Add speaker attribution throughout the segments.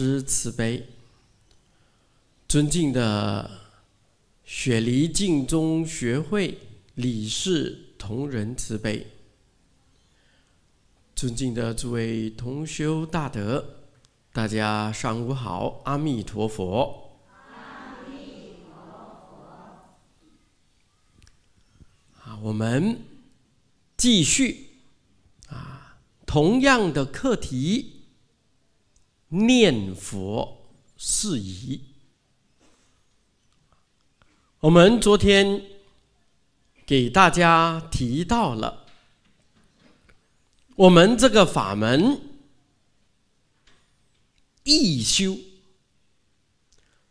Speaker 1: 师慈悲，尊敬的雪梨净宗学会理事同仁慈悲，尊敬的诸位同修大德，大家上午好，阿弥陀佛。阿弥陀佛。啊，我们继续啊，同样的课题。念佛事宜，我们昨天给大家提到了，我们这个法门易修，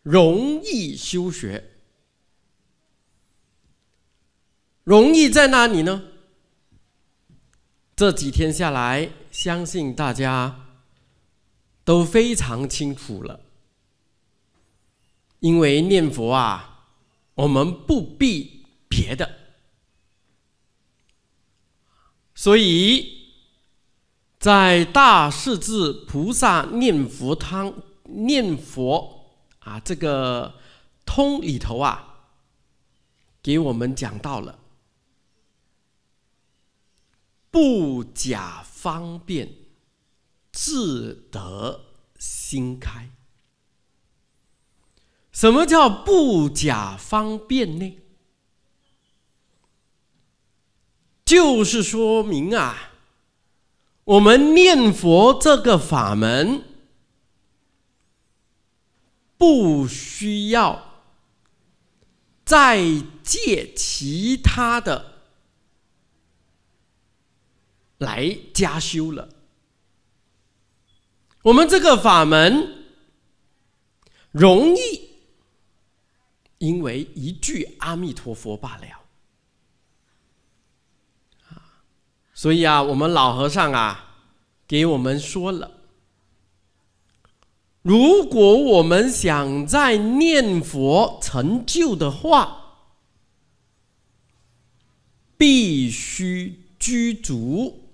Speaker 1: 容易修学，容易在哪里呢？这几天下来，相信大家。都非常清楚了，因为念佛啊，我们不必别的，所以在《大势至菩萨念佛汤念佛》啊这个通里头啊，给我们讲到了不假方便。自得心开，什么叫不假方便呢？就是说明啊，我们念佛这个法门不需要再借其他的来加修了。我们这个法门容易，因为一句阿弥陀佛罢了，所以啊，我们老和尚啊给我们说了，如果我们想在念佛成就的话，必须居足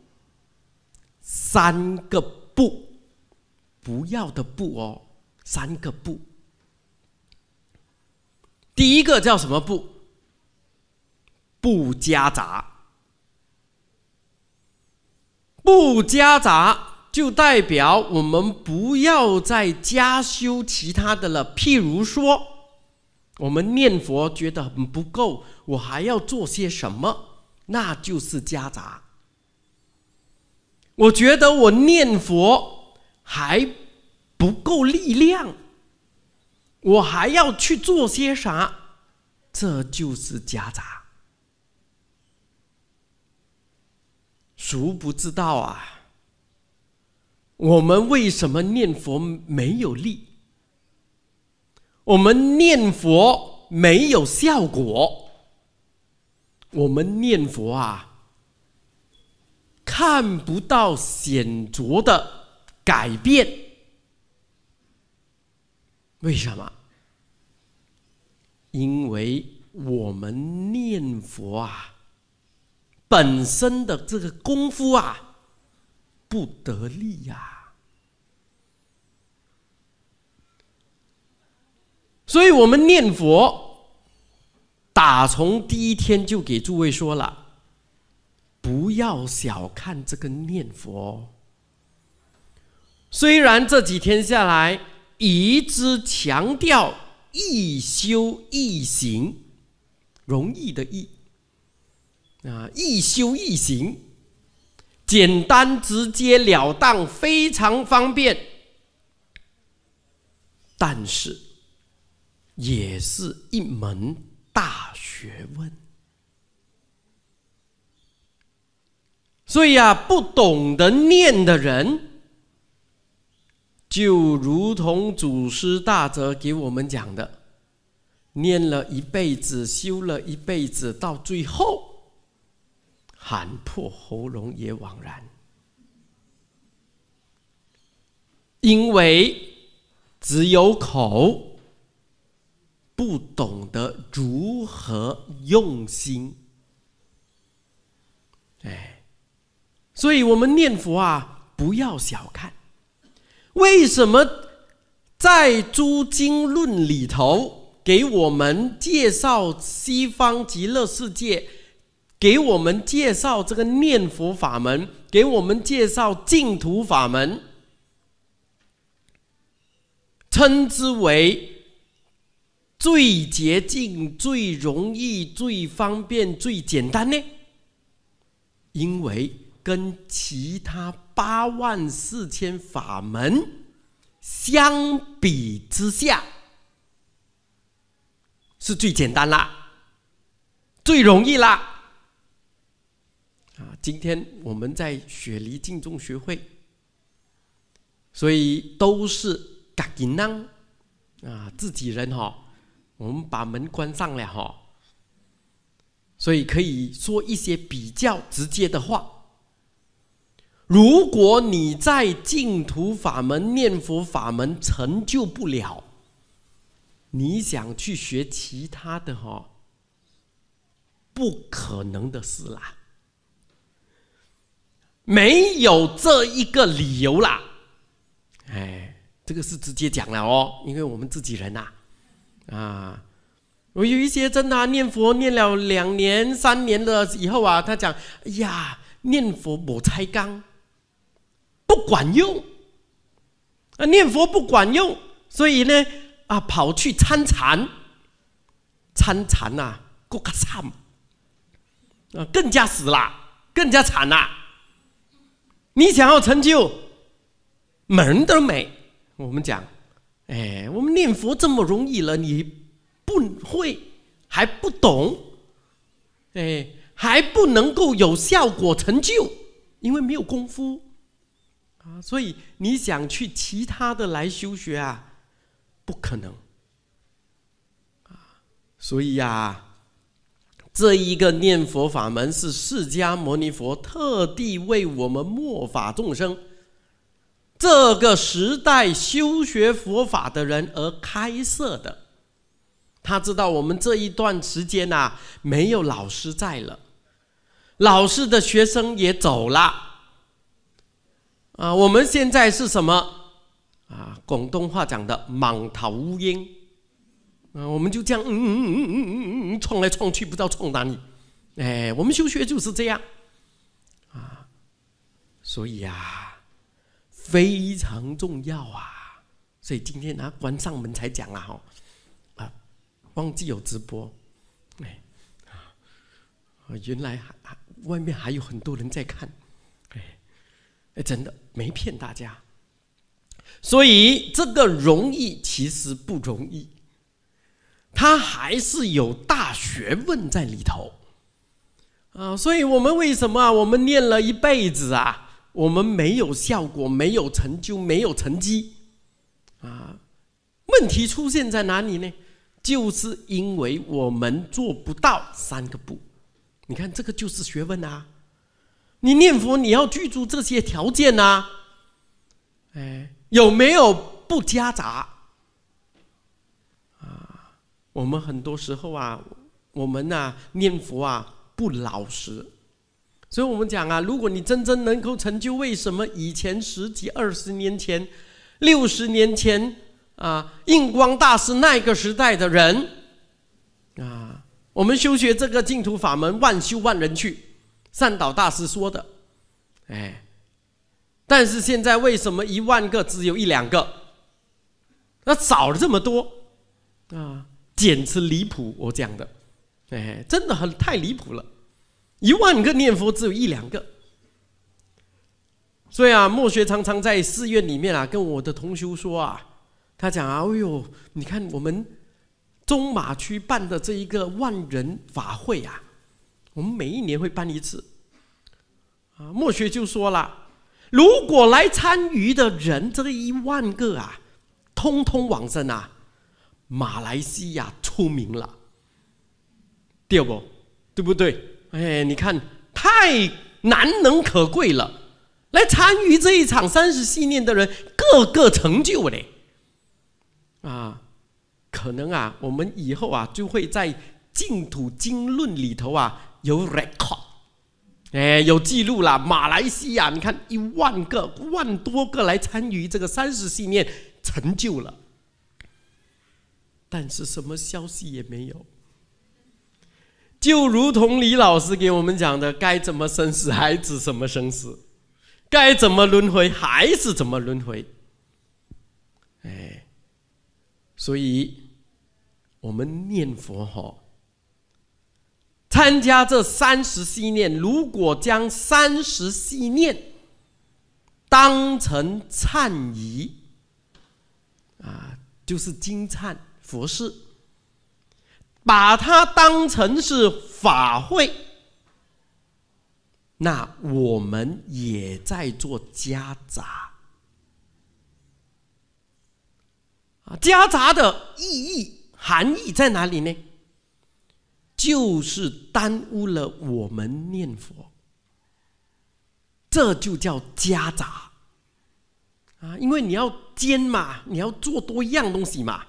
Speaker 1: 三个不。不要的不哦，三个不。第一个叫什么不？不夹杂。不夹杂就代表我们不要再加修其他的了。譬如说，我们念佛觉得很不够，我还要做些什么？那就是夹杂。我觉得我念佛。还不够力量，我还要去做些啥？这就是夹杂。俗不知道啊？我们为什么念佛没有力？我们念佛没有效果？我们念佛啊，看不到显着的。改变？为什么？因为我们念佛啊，本身的这个功夫啊，不得力呀。所以我们念佛，打从第一天就给诸位说了，不要小看这个念佛。虽然这几天下来一直强调“易修易行”，容易的“易”啊，“易修易行”简单、直截了当、非常方便，但是也是一门大学问。所以呀，不懂得念的人。就如同祖师大德给我们讲的，念了一辈子，修了一辈子，到最后喊破喉咙也枉然，因为只有口，不懂得如何用心，哎，所以我们念佛啊，不要小看。为什么在《诸经论》里头给我们介绍西方极乐世界，给我们介绍这个念佛法门，给我们介绍净土法门，称之为最捷径、最容易、最方便、最简单呢？因为。跟其他八万四千法门相比之下，是最简单啦，最容易啦。啊，今天我们在雪梨净中学会，所以都是夹紧人啊，自己人哈，我们把门关上了哈，所以可以说一些比较直接的话。如果你在净土法门、念佛法门成就不了，你想去学其他的哈，不可能的事啦，没有这一个理由啦。哎，这个是直接讲了哦，因为我们自己人呐，啊，我有一些真的念佛念了两年、三年的以后啊，他讲，哎呀，念佛我才刚。不管用，啊念佛不管用，所以呢，啊跑去参禅，参禅呐，过个禅，啊更加死了，更加惨了。你想要成就，门都没。我们讲，哎，我们念佛这么容易了，你不会还不懂，哎，还不能够有效果成就，因为没有功夫。啊，所以你想去其他的来修学啊，不可能。啊，所以呀，这一个念佛法门是释迦牟尼佛特地为我们末法众生，这个时代修学佛法的人而开设的。他知道我们这一段时间呐，没有老师在了，老师的学生也走了。啊，我们现在是什么啊？广东话讲的“满头乌鹰啊，我们就这样，嗯嗯嗯嗯嗯嗯嗯，创来创去，不知道创哪里。哎，我们修学就是这样，啊，所以啊，非常重要啊。所以今天啊，关上门才讲啊，哈，啊，忘记有直播，
Speaker 2: 哎，啊，
Speaker 1: 原来还还外面还有很多人在看，哎，哎，真的。没骗大家，所以这个容易其实不容易，它还是有大学问在里头，啊，所以我们为什么我们念了一辈子啊，我们没有效果，没有成就，没有成绩，啊，问题出现在哪里呢？就是因为我们做不到三个不，你看这个就是学问啊。你念佛，你要具足这些条件呐，哎，有没有不夹杂？啊，我们很多时候啊，我们呐念佛啊不老实，所以我们讲啊，如果你真正能够成就，为什么以前十几、二十年前、六十年前啊，印光大师那个时代的人啊，我们修学这个净土法门，万修万人去。善导大师说的，哎，但是现在为什么一万个只有一两个？那少了这么多啊，简直离谱！我讲的，哎，真的很太离谱了，一万个念佛只有一两个。所以啊，墨学常常在寺院里面啊，跟我的同修说啊，他讲啊，哎呦，你看我们中马区办的这一个万人法会啊。我们每一年会办一次，啊，莫学就说了，如果来参与的人这个一万个啊，通通往生啊，马来西亚出名了，对不？对不对？哎，你看，太难能可贵了，来参与这一场三十信念的人，个个成就嘞，啊，可能啊，我们以后啊，就会在净土经论里头啊。有 record，哎，有记录了。马来西亚，你看一万个、万多个来参与这个三十系列，成就了，但是什么消息也没有。就如同李老师给我们讲的，该怎么生死，还是什么生死；该怎么轮回，还是怎么轮回。哎，所以，我们念佛哈。参加这三十系念，如果将三十系念当成忏仪，啊，就是金忏佛事，把它当成是法会，那我们也在做夹杂。啊，夹杂的意义含义在哪里呢？就是耽误了我们念佛，这就叫夹杂啊！因为你要兼嘛，你要做多样东西嘛，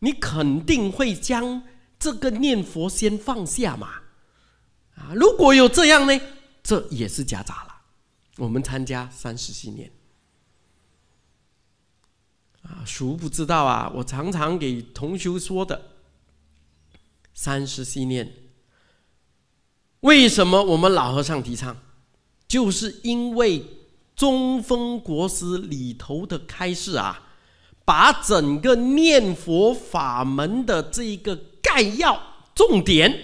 Speaker 1: 你肯定会将这个念佛先放下嘛啊！如果有这样呢，这也是夹杂了。我们参加三世信念啊，殊不知道啊，我常常给同修说的。三十系念，为什么我们老和尚提倡？就是因为《中风国师》里头的开示啊，把整个念佛法门的这一个概要、重点，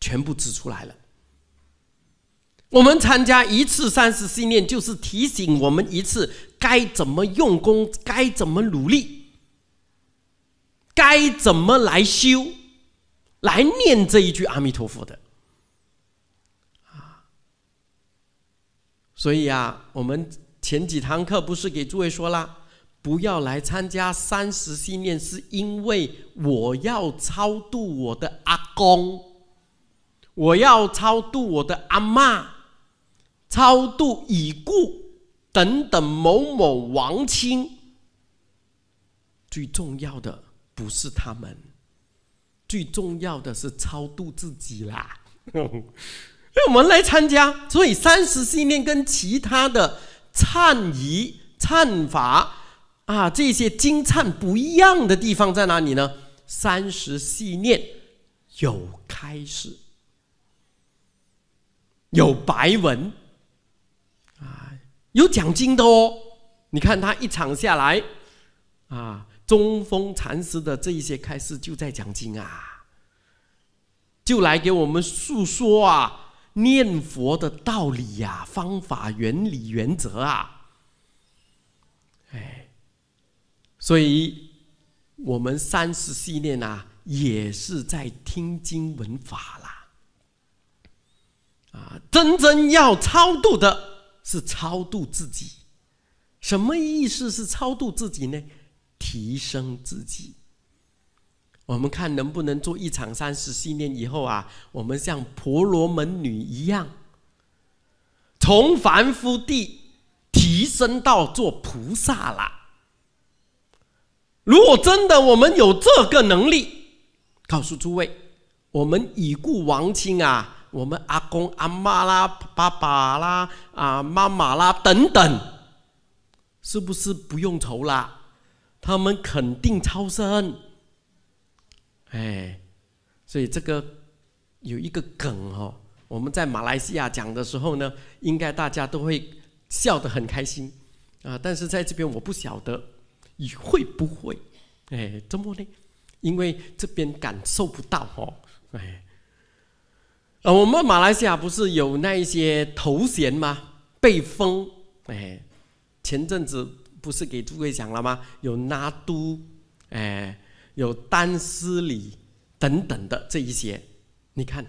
Speaker 1: 全部指出来了。我们参加一次三十系念，就是提醒我们一次该怎么用功，该怎么努力，该怎么来修。来念这一句阿弥陀佛的，啊！所以啊，我们前几堂课不是给诸位说了，不要来参加三十信念，是因为我要超度我的阿公，我要超度我的阿妈，超度已故等等某某亡亲。最重要的不是他们。最重要的是超度自己啦，所我们来参加。所以三十四念跟其他的忏仪、忏法啊这些精忏不一样的地方在哪里呢？三十四念有开始，有白文啊，有奖金的哦。你看他一场下来啊。东风禅师的这一些开示就在讲经啊，就来给我们诉说啊念佛的道理呀、方法、原理、原则啊。哎，所以我们三十系列呢，也是在听经闻法啦。啊，真正要超度的是超度自己，什么意思是超度自己呢？提升自己，我们看能不能做一场三十信念以后啊，我们像婆罗门女一样，从凡夫地提升到做菩萨啦。如果真的我们有这个能力，告诉诸位，我们已故亡亲啊，我们阿公阿妈啦、爸爸啦、啊妈妈啦等等，是不是不用愁啦？他们肯定超生，哎，所以这个有一个梗哦。我们在马来西亚讲的时候呢，应该大家都会笑得很开心啊。但是在这边我不晓得你会不会，哎，怎么呢？因为这边感受不到哦，哎。我们马来西亚不是有那一些头衔吗？被封，哎，前阵子。不是给诸位讲了吗？有拿督，哎，有丹斯里等等的这一些。你看，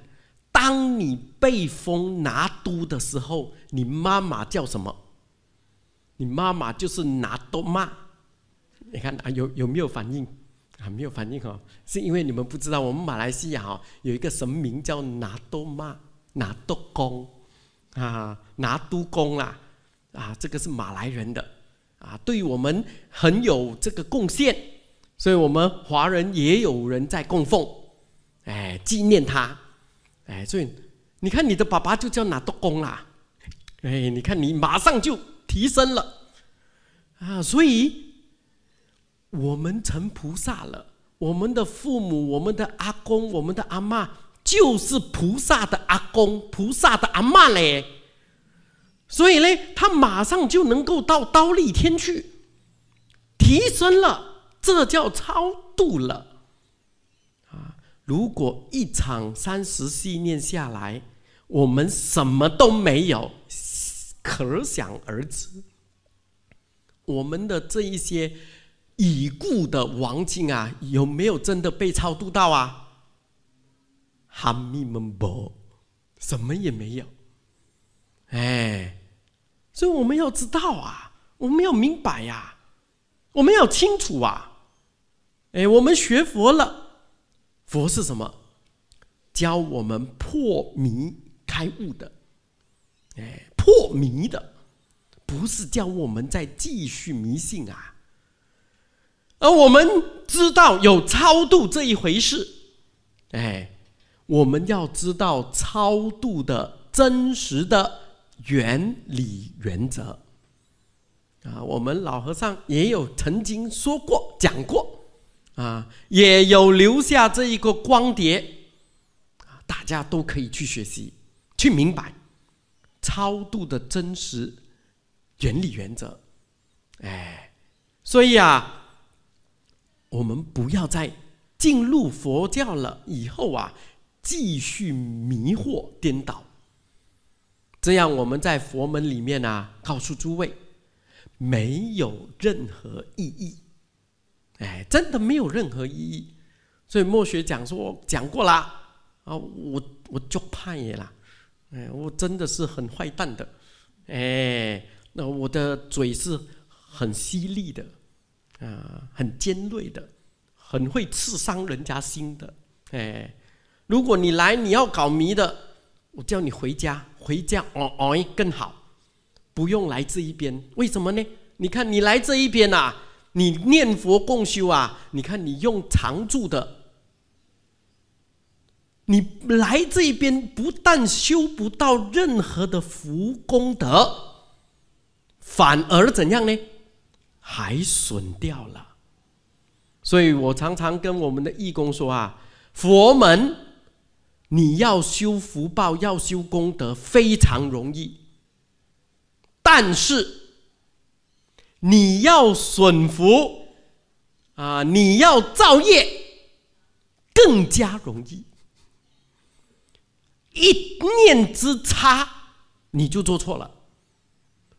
Speaker 1: 当你被封拿督的时候，你妈妈叫什么？你妈妈就是拿督骂。你看啊，有有没有反应？啊，没有反应哦，是因为你们不知道我们马来西亚哦有一个什么名叫拿督骂，拿督公啊、拿督公啦啊，这个是马来人的。啊，对我们很有这个贡献，所以我们华人也有人在供奉，哎，纪念他，哎，所以你看你的爸爸就叫哪督公啦，哎，你看你马上就提升了，啊，所以我们成菩萨了，我们的父母、我们的阿公、我们的阿妈就是菩萨的阿公、菩萨的阿妈嘞。所以呢，他马上就能够到刀立天去，提升了，这叫超度了，啊！如果一场三十系念下来，我们什么都没有，可想而知，我们的这一些已故的王亲啊，有没有真的被超度到啊？哈密门伯，什么也没有，哎。所以我们要知道啊，我们要明白呀，我们要清楚啊，哎，我们学佛了，佛是什么？教我们破迷开悟的，哎，破迷的，不是教我们在继续迷信啊。而我们知道有超度这一回事，哎，我们要知道超度的真实的。原理原则啊，我们老和尚也有曾经说过讲过啊，也有留下这一个光碟大家都可以去学习去明白超度的真实原理原则。哎，所以啊，我们不要再进入佛教了以后啊，继续迷惑颠倒。这样我们在佛门里面呢，告诉诸位，没有任何意义，哎，真的没有任何意义。所以墨学讲说，我讲过啦，啊，我我就怕也啦，哎，我真的是很坏蛋的，哎，那我的嘴是很犀利的，啊，很尖锐的，很会刺伤人家心的，哎，如果你来你要搞迷的，我叫你回家。回家哦哦，更好，不用来这一边。为什么呢？你看，你来这一边呐，你念佛共修啊。你看，你用常住的，你来这一边不但修不到任何的福功德，反而怎样呢？还损掉了。所以我常常跟我们的义工说啊，佛门。你要修福报，要修功德，非常容易；但是你要损福，啊，你要造业，更加容易。一念之差，你就做错了。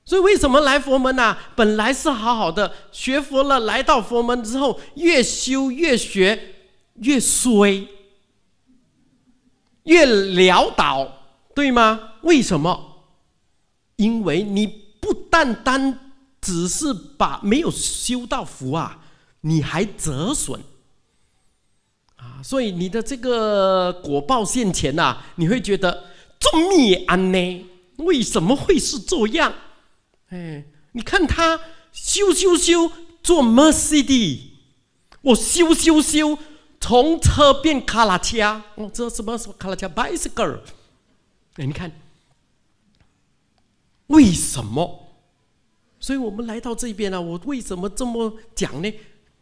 Speaker 1: 所以，为什么来佛门呢？本来是好好的学佛了，来到佛门之后，越修越学越衰。越潦倒，对吗？为什么？因为你不单单只是把没有修到福啊，你还折损啊，所以你的这个果报现前呐，你会觉得做么安呢？为什么会是这样？哎，你看他修修修做 mercy 的，我修修修。从车变卡拉车，啊，这什么卡拉车，bicycle。哎，你看，为什么？所以我们来到这边呢，我为什么这么讲呢？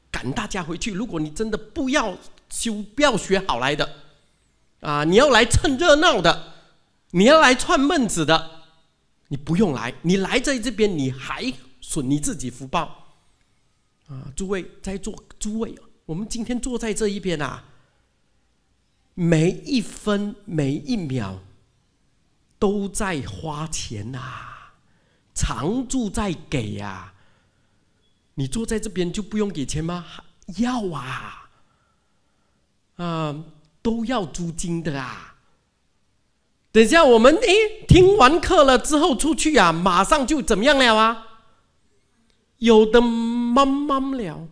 Speaker 1: 赶大家回去。如果你真的不要修，不要学好来的，啊，你要来蹭热闹的，你要来串闷子的，你不用来。你来在这边，你还损你自己福报。啊，诸位在座诸位啊。我们今天坐在这一边啊，每一分每一秒都在花钱呐，常住在给呀。你坐在这边就不用给钱吗？要啊，嗯，都要租金的啊。等下我们诶，听完课了之后出去啊，马上就怎么样了啊？有的慢慢聊。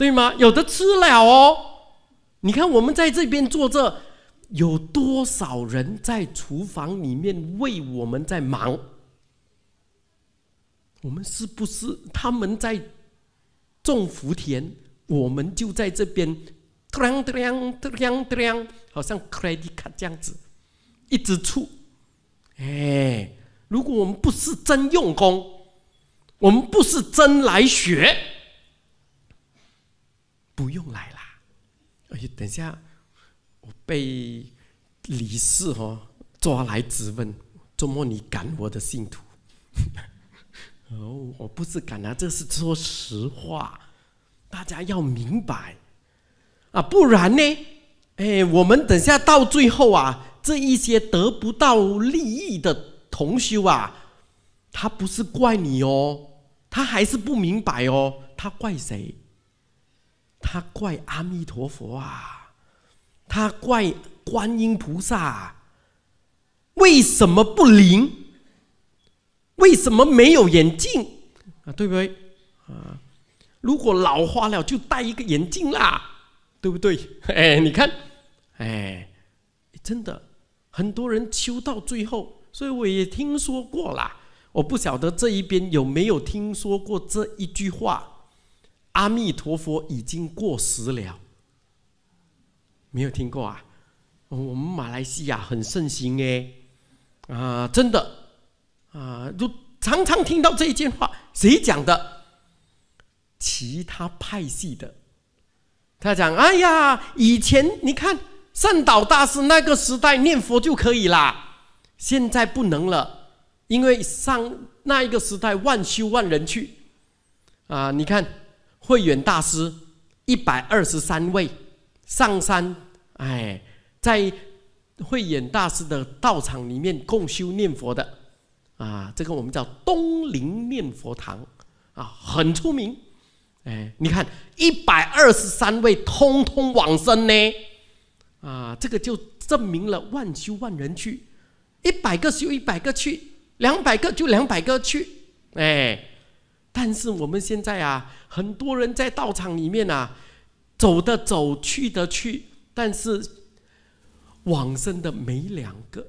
Speaker 1: 对吗？有的吃了哦。你看，我们在这边坐着，有多少人在厨房里面为我们在忙？我们是不是他们在种福田？我们就在这边，得亮得亮得亮得亮，好像克里迪这样子，一直出。哎，如果我们不是真用功，我们不是真来学。不用来啦！而且等下我被李氏哦抓来质问，周末你赶我的信徒？哦，我不是赶啊，这是说实话，大家要明白啊，不然呢，哎，我们等下到最后啊，这一些得不到利益的同修啊，他不是怪你哦，他还是不明白哦，他怪谁？他怪阿弥陀佛啊，他怪观音菩萨，为什么不灵？为什么没有眼镜啊？对不对啊？如果老花了，就戴一个眼镜啦，对不对？哎，你看，哎，真的，很多人修到最后，所以我也听说过啦。我不晓得这一边有没有听说过这一句话。阿弥陀佛已经过时了，没有听过啊？我们马来西亚很盛行哎，啊，真的啊，就常常听到这一句话。谁讲的？其他派系的，他讲：哎呀，以前你看圣岛大师那个时代念佛就可以啦，现在不能了，因为上那一个时代万修万人去啊，你看。慧远大师一百二十三位上山，哎，在慧远大师的道场里面共修念佛的啊，这个我们叫东林念佛堂啊，很出名。哎，你看一百二十三位，通通往生呢，啊，这个就证明了万修万人去，一百个修一百个去，两百个就两百个去，哎。但是我们现在啊，很多人在道场里面啊，走的走，去的去，但是往生的没两个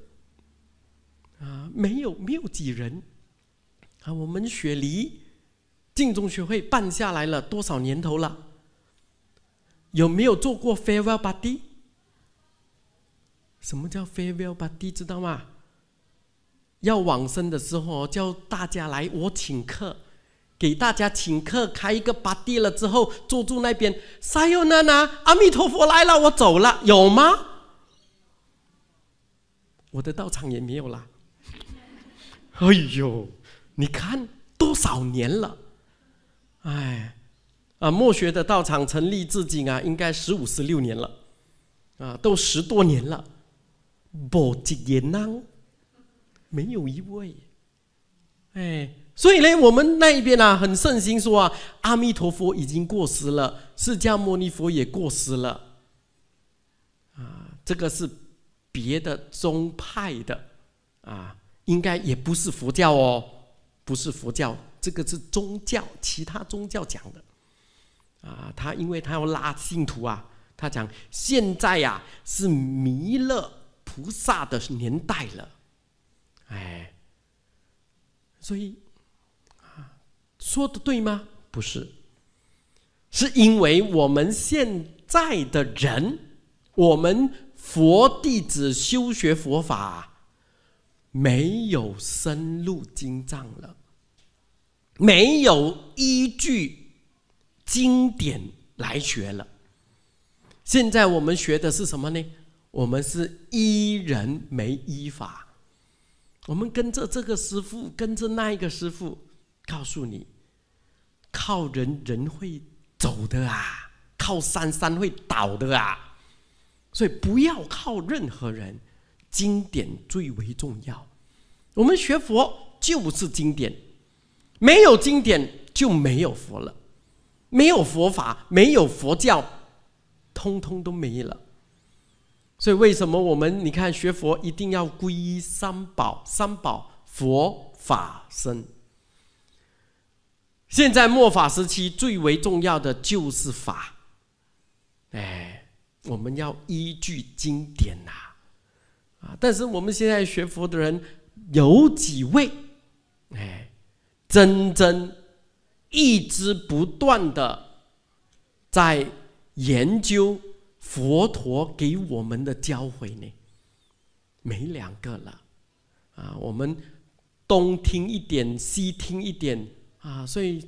Speaker 1: 啊，没有没有几人啊。我们雪梨净中学会办下来了多少年头了？有没有做过 farewell b o d y 什么叫 farewell b o d y 知道吗？要往生的时候，叫大家来，我请客。给大家请客，开一个 t 地了之后，住住那边。撒哟娜娜，阿弥陀佛来了，我走了，有吗？我的道场也没有了。哎呦，你看多少年了？哎，啊，墨学的道场成立至今啊，应该十五十六年了，啊，都十多年了。没有一位，哎。所以呢，我们那一边呢，很盛行说啊，阿弥陀佛已经过时了，释迦牟尼佛也过时了，啊，这个是别的宗派的，啊，应该也不是佛教哦，不是佛教，这个是宗教，其他宗教讲的，啊，他因为他要拉信徒啊，他讲现在呀是弥勒菩萨的年代了，哎，所以。说的对吗？不是，是因为我们现在的人，我们佛弟子修学佛法，没有深入经藏了，没有依据经典来学了。现在我们学的是什么呢？我们是依人没依法，我们跟着这个师傅，跟着那一个师傅，告诉你，靠人，人会走的啊；靠山，山会倒的啊。所以不要靠任何人，经典最为重要。我们学佛就是经典，没有经典就没有佛了，没有佛法，没有佛教，通通都没了。所以为什么我们，你看学佛一定要皈依三宝？三宝：佛法、僧。现在末法时期，最为重要的就是法。哎，我们要依据经典呐，啊！但是我们现在学佛的人有几位？哎，真真一直不断的在研究佛陀给我们的教诲呢，没两个了。啊，我们东听一点，西听一点。啊，所以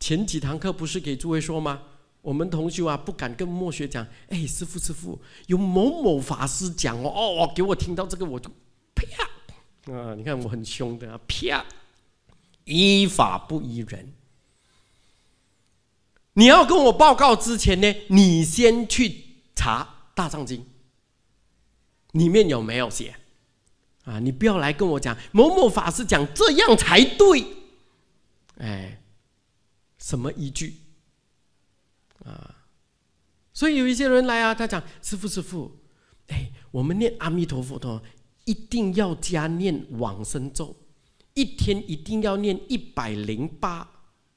Speaker 1: 前几堂课不是给诸位说吗？我们同学啊，不敢跟墨学讲，哎，师傅，师傅，有某某法师讲哦，哦，给我听到这个我就啪啊！你看我很凶的啊，啪！依法不依人。你要跟我报告之前呢，你先去查《大藏经》，里面有没有写啊？你不要来跟我讲某某法师讲这样才对。哎，什么依据啊？所以有一些人来啊，他讲师傅，师傅，哎，我们念阿弥陀佛，的，一定要加念往生咒，一天一定要念一百零八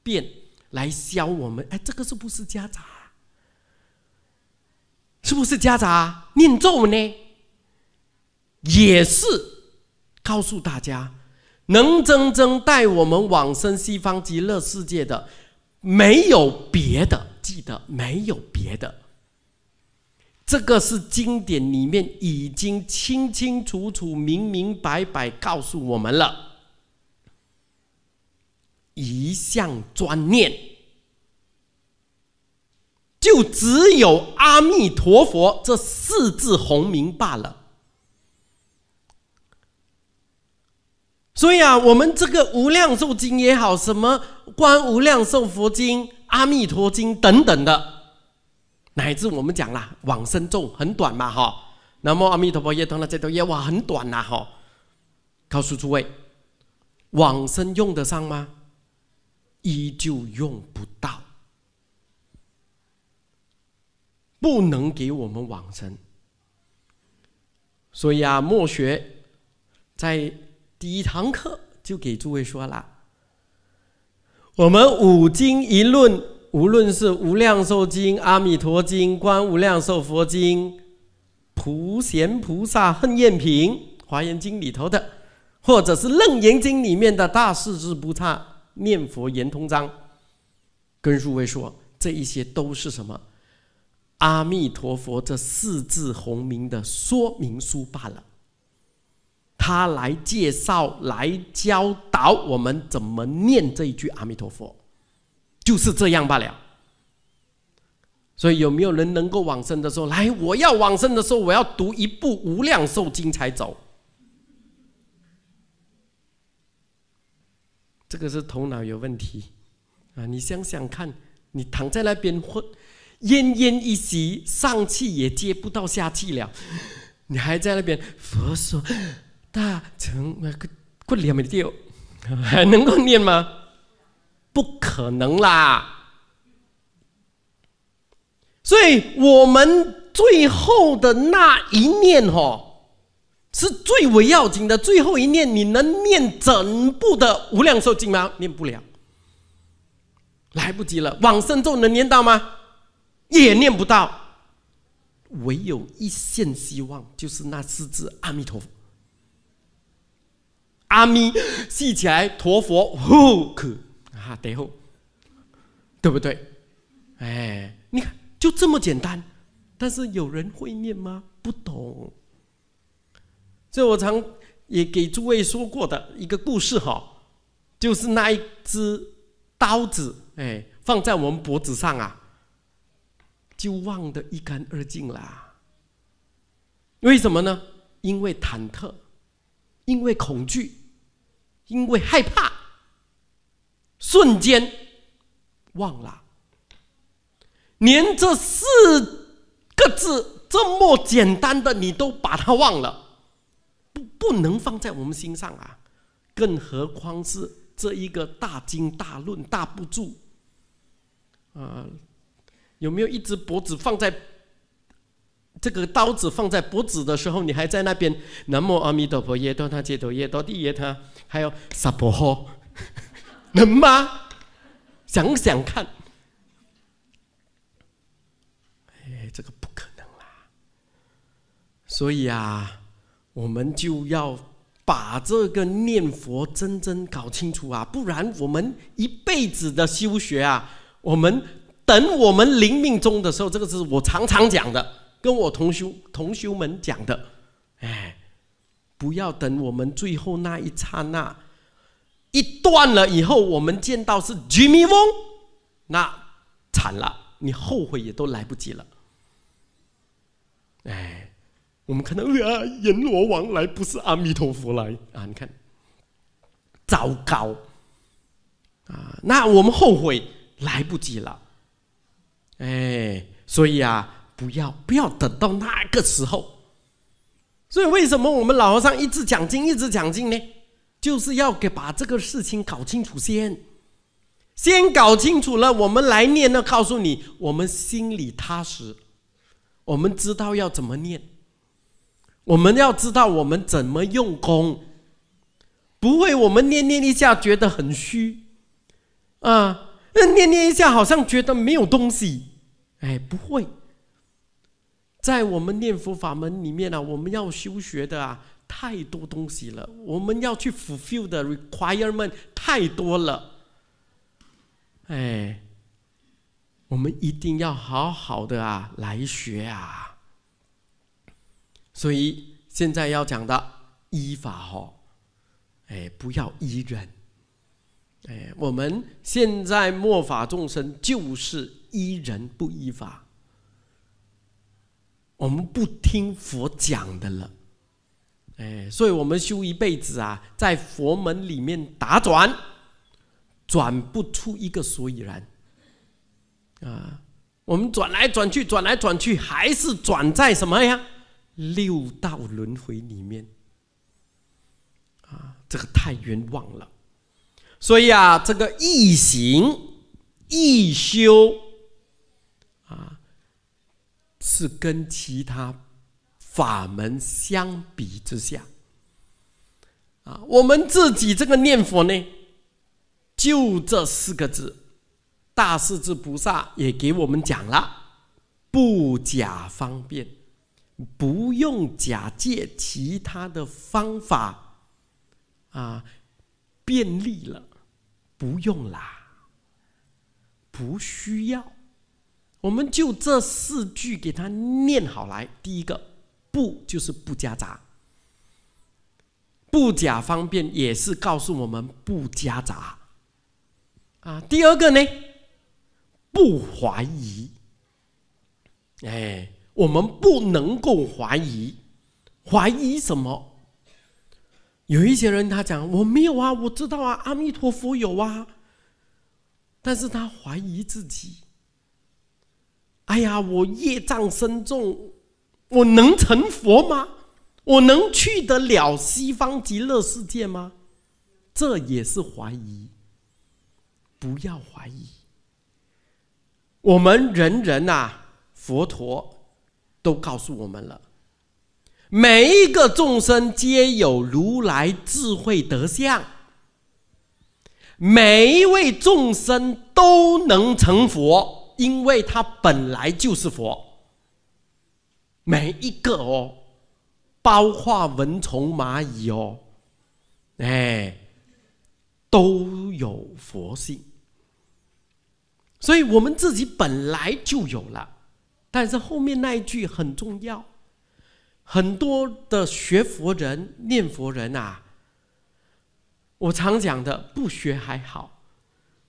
Speaker 1: 遍，来消我们。哎，这个是不是家杂？是不是家杂念咒呢？也是告诉大家。能真正带我们往生西方极乐世界的，没有别的，记得没有别的，这个是经典里面已经清清楚楚、明明白白告诉我们了。一项专念，就只有阿弥陀佛这四字红名罢了。所以啊，我们这个《无量寿经》也好，什么《观无量寿佛经》、《阿弥陀经》等等的，乃至我们讲了往生咒很短嘛，哈。那么阿弥陀佛也听了这咒夜哇很短呐，哈。告诉诸位，往生用得上吗？依旧用不到，不能给我们往生。所以啊，莫学在。第一堂课就给诸位说了，我们五经一论，无论是《无量寿经》《阿弥陀经》《观无量寿佛经》《普贤菩萨恨愿品》《华严经》里头的，或者是《楞严经》里面的大四字不差念佛圆通章，跟诸位说，这一些都是什么？阿弥陀佛这四字红名的说明书罢了。他来介绍，来教导我们怎么念这一句“阿弥陀佛”，就是这样罢了。所以有没有人能够往生的时候来？我要往生的时候，我要读一部《无量寿经》才走？这个是头脑有问题啊！你想想看，你躺在那边昏，奄奄一息，上气也接不到下气了，你还在那边佛说。大成，我连没掉，能够念吗？不可能啦！所以我们最后的那一念哦，是最为要紧的。最后一念，你能念整部的《无量寿经》吗？念不了，来不及了。往生咒能念到吗？也念不到。唯有一线希望，就是那四字“阿弥陀佛”。阿弥，系起来，陀佛，呼啊，得对不对？哎，你看，就这么简单。但是有人会念吗？不懂。所以我常也给诸位说过的一个故事哈，就是那一只刀子，哎，放在我们脖子上啊，就忘得一干二净啦。为什么呢？因为忐忑，因为恐惧。因为害怕，瞬间忘了，连这四个字这么简单的，你都把它忘了，不不能放在我们心上啊！更何况是这一个大经大论大不著啊？有没有一只脖子放在这个刀子放在脖子的时候，你还在那边南无阿弥陀佛，耶多他揭陀耶多地耶他？还有撒婆诃，能吗？想想看，哎，这个不可能啦。所以啊，我们就要把这个念佛真真搞清楚啊，不然我们一辈子的修学啊，我们等我们临命终的时候，这个是我常常讲的，跟我同修同修们讲的，哎。不要等我们最后那一刹那一断了以后，我们见到是吉米翁，那惨了，你后悔也都来不及了。哎，我们看到啊，阎罗王来不是阿弥陀佛来啊，你看，糟糕，啊，那我们后悔来不及了，哎，所以啊，不要不要等到那个时候。所以，为什么我们老和尚一直讲经，一直讲经呢？就是要给把这个事情搞清楚先，先搞清楚了，我们来念呢。告诉你，我们心里踏实，我们知道要怎么念，我们要知道我们怎么用功。不会，我们念念一下觉得很虚，啊，那念念一下好像觉得没有东西，哎，不会。在我们念佛法门里面呢，我们要修学的啊，太多东西了，我们要去 fulfill 的 requirement 太多了。哎，我们一定要好好的啊来学啊。所以现在要讲的依法哦，哎，不要依人。哎，我们现在末法众生就是依人不依法。我们不听佛讲的了，哎，所以我们修一辈子啊，在佛门里面打转，转不出一个所以然，啊，我们转来转去，转来转去，还是转在什么呀？六道轮回里面，啊，这个太冤枉了，所以啊，这个一行一修。是跟其他法门相比之下，啊，我们自己这个念佛呢，就这四个字，大势至菩萨也给我们讲了，不假方便，不用假借其他的方法，啊，便利了，不用啦，不需要。我们就这四句给他念好来。第一个，不就是不夹杂，不假方便也是告诉我们不夹杂啊。第二个呢，不怀疑，哎，我们不能够怀疑，怀疑什么？有一些人他讲我没有啊，我知道啊，阿弥陀佛有啊，但是他怀疑自己。哎呀，我业障深重，我能成佛吗？我能去得了西方极乐世界吗？这也是怀疑。不要怀疑，我们人人呐，佛陀都告诉我们了：每一个众生皆有如来智慧德相，每一位众生都能成佛。因为它本来就是佛，每一个哦，包括蚊虫、蚂蚁哦，哎，都有佛性，所以我们自己本来就有了。但是后面那一句很重要，很多的学佛人、念佛人啊，我常讲的，不学还好，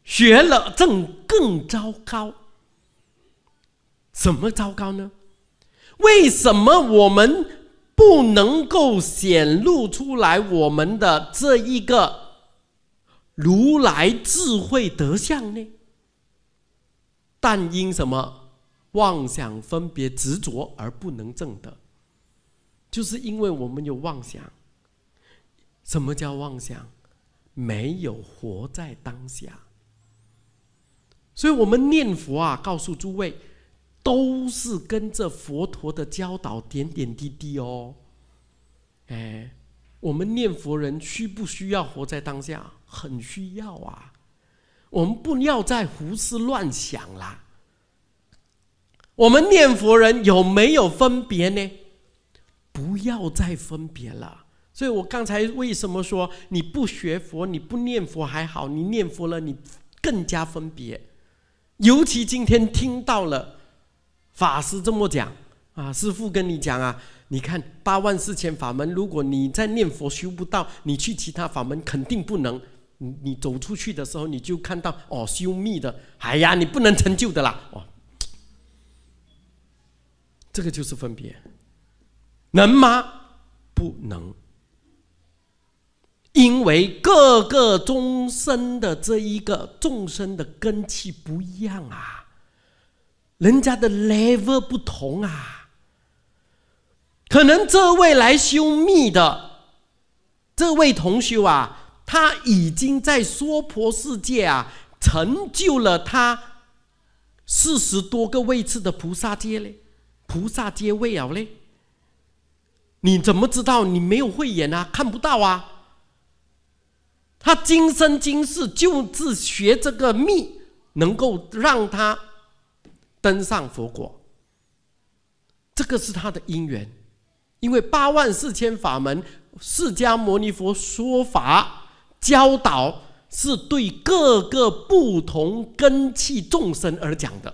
Speaker 1: 学了正更糟糕。什么糟糕呢？为什么我们不能够显露出来我们的这一个如来智慧德相呢？但因什么妄想分别执着而不能证得，就是因为我们有妄想。什么叫妄想？没有活在当下。所以我们念佛啊，告诉诸位。都是跟着佛陀的教导，点点滴滴哦。哎，我们念佛人需不需要活在当下？很需要啊！我们不要再胡思乱想了。我们念佛人有没有分别呢？不要再分别了。所以我刚才为什么说你不学佛、你不念佛还好，你念佛了，你更加分别。尤其今天听到了。法师这么讲啊，师傅跟你讲啊，你看八万四千法门，如果你在念佛修不到，你去其他法门肯定不能。你你走出去的时候，你就看到哦，修密的，哎呀，你不能成就的啦。哦，这个就是分别，能吗？不能，因为各个众生的这一个众生的根器不一样啊。人家的 level 不同啊，可能这位来修密的这位同修啊，他已经在娑婆世界啊成就了他四十多个位次的菩萨阶嘞，菩萨阶位了嘞。你怎么知道？你没有慧眼啊，看不到啊。他今生今世就是学这个密，能够让他。登上佛果，这个是他的因缘，因为八万四千法门，释迦牟尼佛说法教导是对各个不同根器众生而讲的，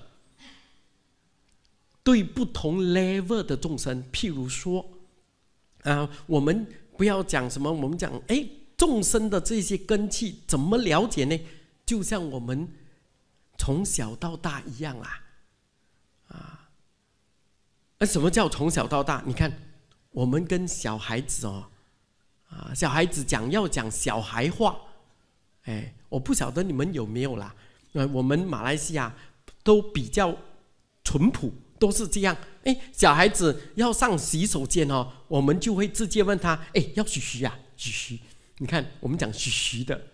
Speaker 1: 对不同 level 的众生，譬如说，啊，我们不要讲什么，我们讲哎，众生的这些根器怎么了解呢？就像我们从小到大一样啊。那什么叫从小到大？你看，我们跟小孩子哦，啊，小孩子讲要讲小孩话，哎，我不晓得你们有没有啦。那我们马来西亚都比较淳朴，都是这样。哎，小孩子要上洗手间哦，我们就会直接问他，哎，要嘘嘘呀，嘘嘘。你看，我们讲嘘嘘的，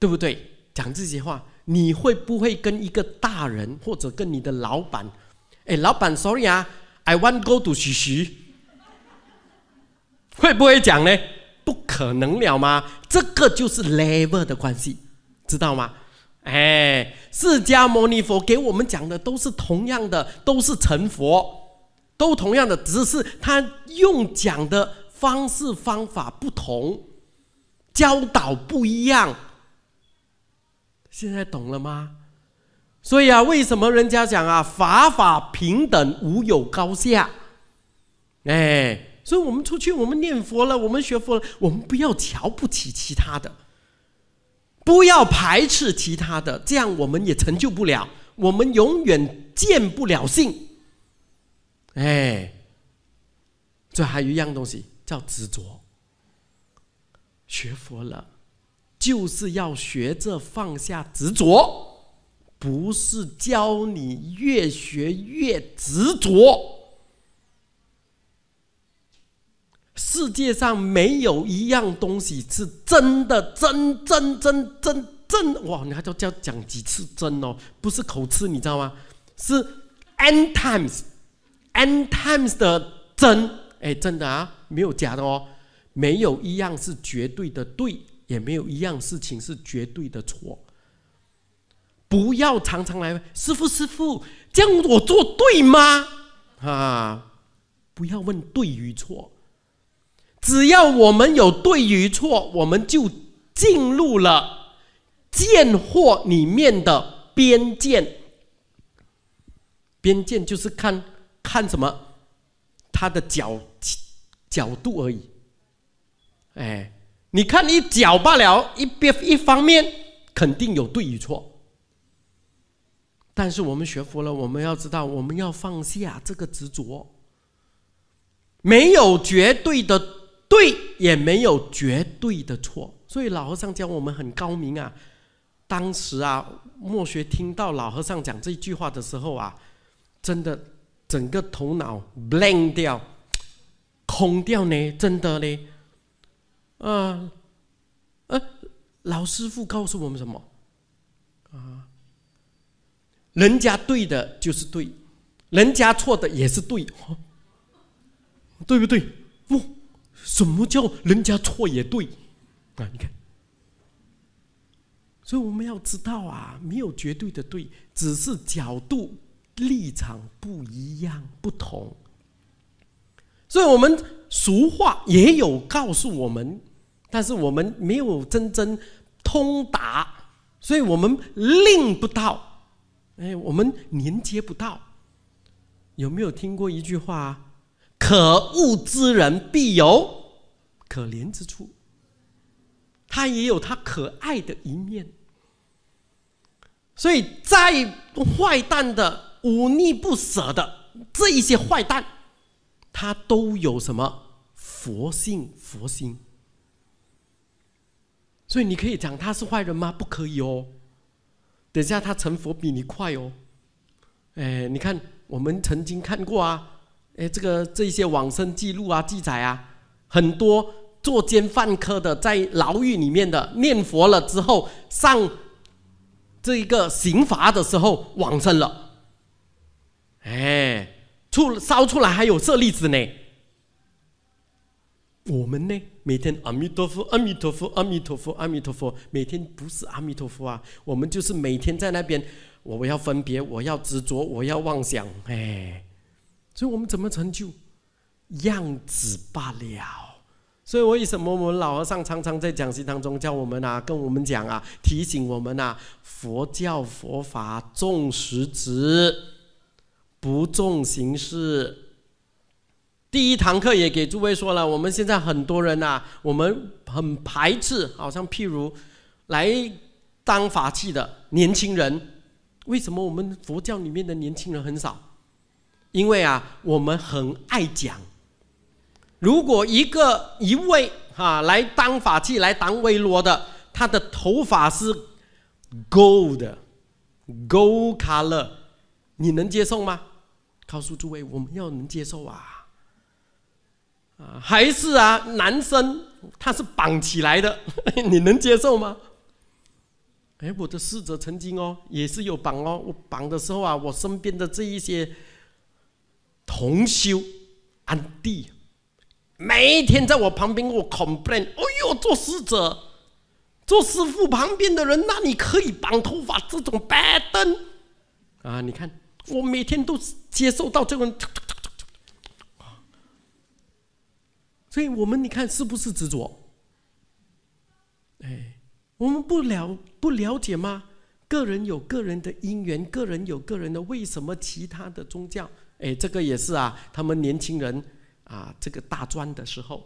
Speaker 1: 对不对？讲这些话，你会不会跟一个大人或者跟你的老板，哎，老板，sorry 啊。I want go to 徐徐，会不会讲呢？不可能了吗？这个就是 level 的关系，知道吗？哎，释迦牟尼佛给我们讲的都是同样的，都是成佛，都同样的，只是他用讲的方式方法不同，教导不一样。现在懂了吗？所以啊，为什么人家讲啊，法法平等，无有高下？哎，所以我们出去，我们念佛了，我们学佛了，我们不要瞧不起其他的，不要排斥其他的，这样我们也成就不了，我们永远见不了性。哎，这还有一样东西叫执着，学佛了，就是要学着放下执着。不是教你越学越执着。世界上没有一样东西是真的，真真真真真哇！你还要叫讲几次真哦？不是口吃，你知道吗？是 n times，n times 的真，哎，真的啊，没有假的哦，没有一样是绝对的对，也没有一样事情是绝对的错。不要常常来问师傅，师傅，这样我做对吗？啊，不要问对与错，只要我们有对与错，我们就进入了贱货里面的边界。边界就是看看什么，他的角角度而已。哎，你看你狡罢了一边一方面，肯定有对与错。但是我们学佛了，我们要知道，我们要放下这个执着，没有绝对的对，也没有绝对的错。所以老和尚教我们很高明啊。当时啊，墨学听到老和尚讲这句话的时候啊，真的整个头脑 blank 掉，空掉呢，真的呢，啊，呃，老师傅告诉我们什么？人家对的就是对，人家错的也是对，对不对？不，什么叫人家错也对？啊，你看，所以我们要知道啊，没有绝对的对，只是角度立场不一样不同。所以我们俗话也有告诉我们，但是我们没有真正通达，所以我们令不到。哎，我们连接不到。有没有听过一句话：“可恶之人必有可怜之处。”他也有他可爱的一面。所以，再坏蛋的、忤逆不舍的这一些坏蛋，他都有什么佛性、佛心？所以，你可以讲他是坏人吗？不可以哦。等下，他成佛比你快哦。哎，你看，我们曾经看过啊，哎，这个这些往生记录啊、记载啊，很多作奸犯科的在牢狱里面的念佛了之后，上这一个刑罚的时候往生了，哎，出烧出来还有舍利子呢。我们呢？每天阿弥陀佛，阿弥陀佛，阿弥陀佛，阿弥陀佛。每天不是阿弥陀佛啊，我们就是每天在那边，我要分别，我要执着，我要妄想，哎，所以我们怎么成就？样子罢了。所以为什么我们老和尚常常在讲席当中教我们啊，跟我们讲啊，提醒我们啊，佛教佛法重实质，不重形式。第一堂课也给诸位说了，我们现在很多人呐，我们很排斥，好像譬如来当法器的年轻人，为什么我们佛教里面的年轻人很少？因为啊，我们很爱讲。如果一个一位哈来当法器、来当威罗的，他的头发是 gold，gold color，你能接受吗？告诉诸位，我们要能接受啊。还是啊，男生他是绑起来的，你能接受吗？哎，我的师者曾经哦，也是有绑哦。我绑的时候啊，我身边的这一些同修、安弟，每天在我旁边我 complain：“ 哎呦，做师者、做师傅旁边的人，那你可以绑头发这种 bad 灯啊！”你看，我每天都接受到这种。所以我们你看是不是执着？哎，我们不了不了解吗？个人有个人的因缘，个人有个人的。为什么其他的宗教？哎，这个也是啊。他们年轻人啊，这个大专的时候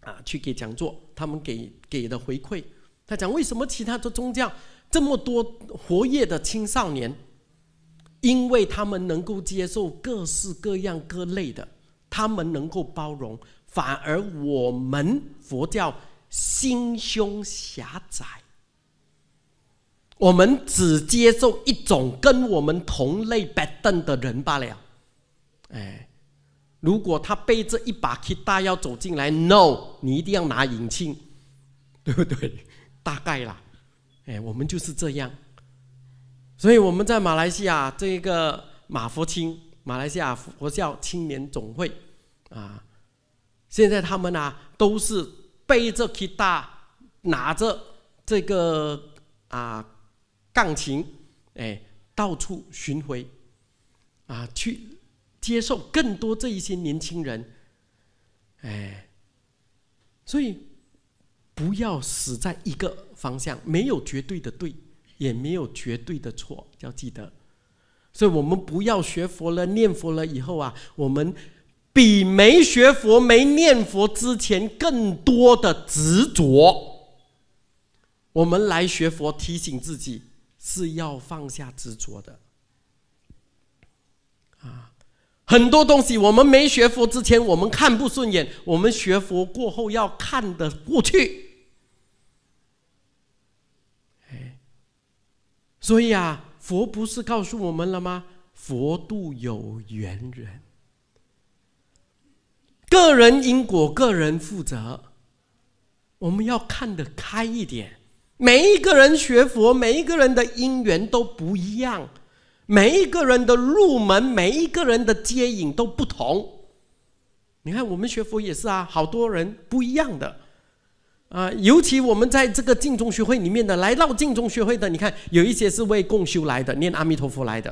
Speaker 1: 啊，去给讲座，他们给给的回馈。他讲为什么其他的宗教这么多活跃的青少年？因为他们能够接受各式各样各类的，他们能够包容。反而我们佛教心胸狭窄，我们只接受一种跟我们同类白凳的人罢了。哎，如果他背着一把吉他要走进来，no，你一定要拿引磬，对不对？大概啦，哎，我们就是这样。所以我们在马来西亚这个马佛青，马来西亚佛教青年总会，啊。现在他们呢，都是背着吉他，拿着这个啊钢琴，哎，到处巡回，啊，去接受更多这一些年轻人，哎，所以不要死在一个方向，没有绝对的对，也没有绝对的错，要记得，所以我们不要学佛了，念佛了以后啊，我们。比没学佛、没念佛之前更多的执着，我们来学佛，提醒自己是要放下执着的。啊，很多东西我们没学佛之前我们看不顺眼，我们学佛过后要看得过去。所以啊，佛不是告诉我们了吗？佛度有缘人。个人因果，个人负责。我们要看得开一点。每一个人学佛，每一个人的因缘都不一样，每一个人的入门，每一个人的接引都不同。你看，我们学佛也是啊，好多人不一样的啊。尤其我们在这个净宗学会里面的，来到净宗学会的，你看，有一些是为共修来的，念阿弥陀佛来的；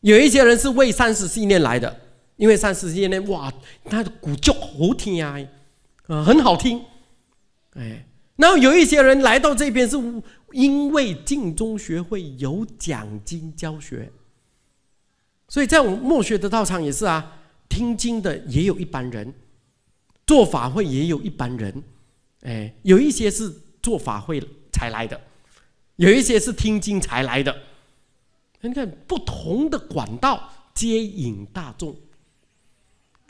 Speaker 1: 有一些人是为三十信念来的。因为三四纪呢，哇，他的鼓就好听啊，呃，很好听，哎，然后有一些人来到这边是，因为晋中学会有奖金教学，所以在我们墨学的道场也是啊，听经的也有一般人，做法会也有一般人，哎，有一些是做法会才来的，有一些是听经才来的，你看不同的管道接引大众。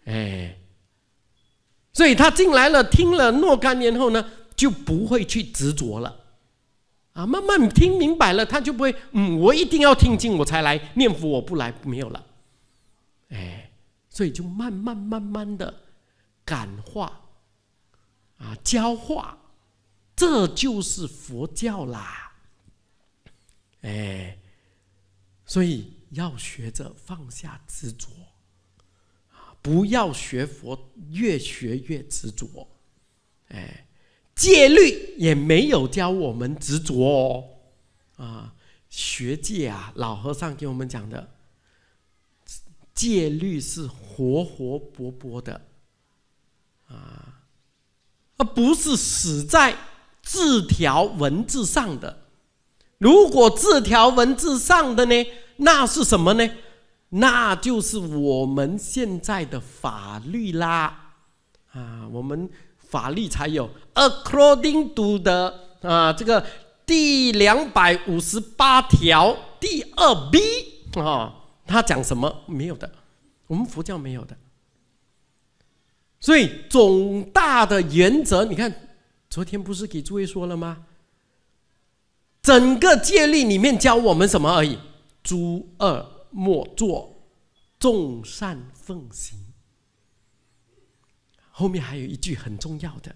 Speaker 1: 哎，所以他进来了，听了若干年后呢，就不会去执着了，啊，慢慢听明白了，他就不会，嗯，我一定要听经，我才来念佛，我不来没有了，哎，所以就慢慢慢慢的感化，啊，教化，这就是佛教啦，哎，所以要学着放下执着。不要学佛，越学越执着，哎，戒律也没有教我们执着哦，啊，学戒啊，老和尚给我们讲的戒律是活活泼泼的，啊，而不是死在字条文字上的。如果字条文字上的呢，那是什么呢？那就是我们现在的法律啦，啊，我们法律才有 according to 的啊，这个第两百五十八条第二 b 啊，他讲什么没有的，我们佛教没有的，所以总大的原则，你看昨天不是给诸位说了吗？整个戒律里面教我们什么而已，诸恶。莫做众善奉行，后面还有一句很重要的，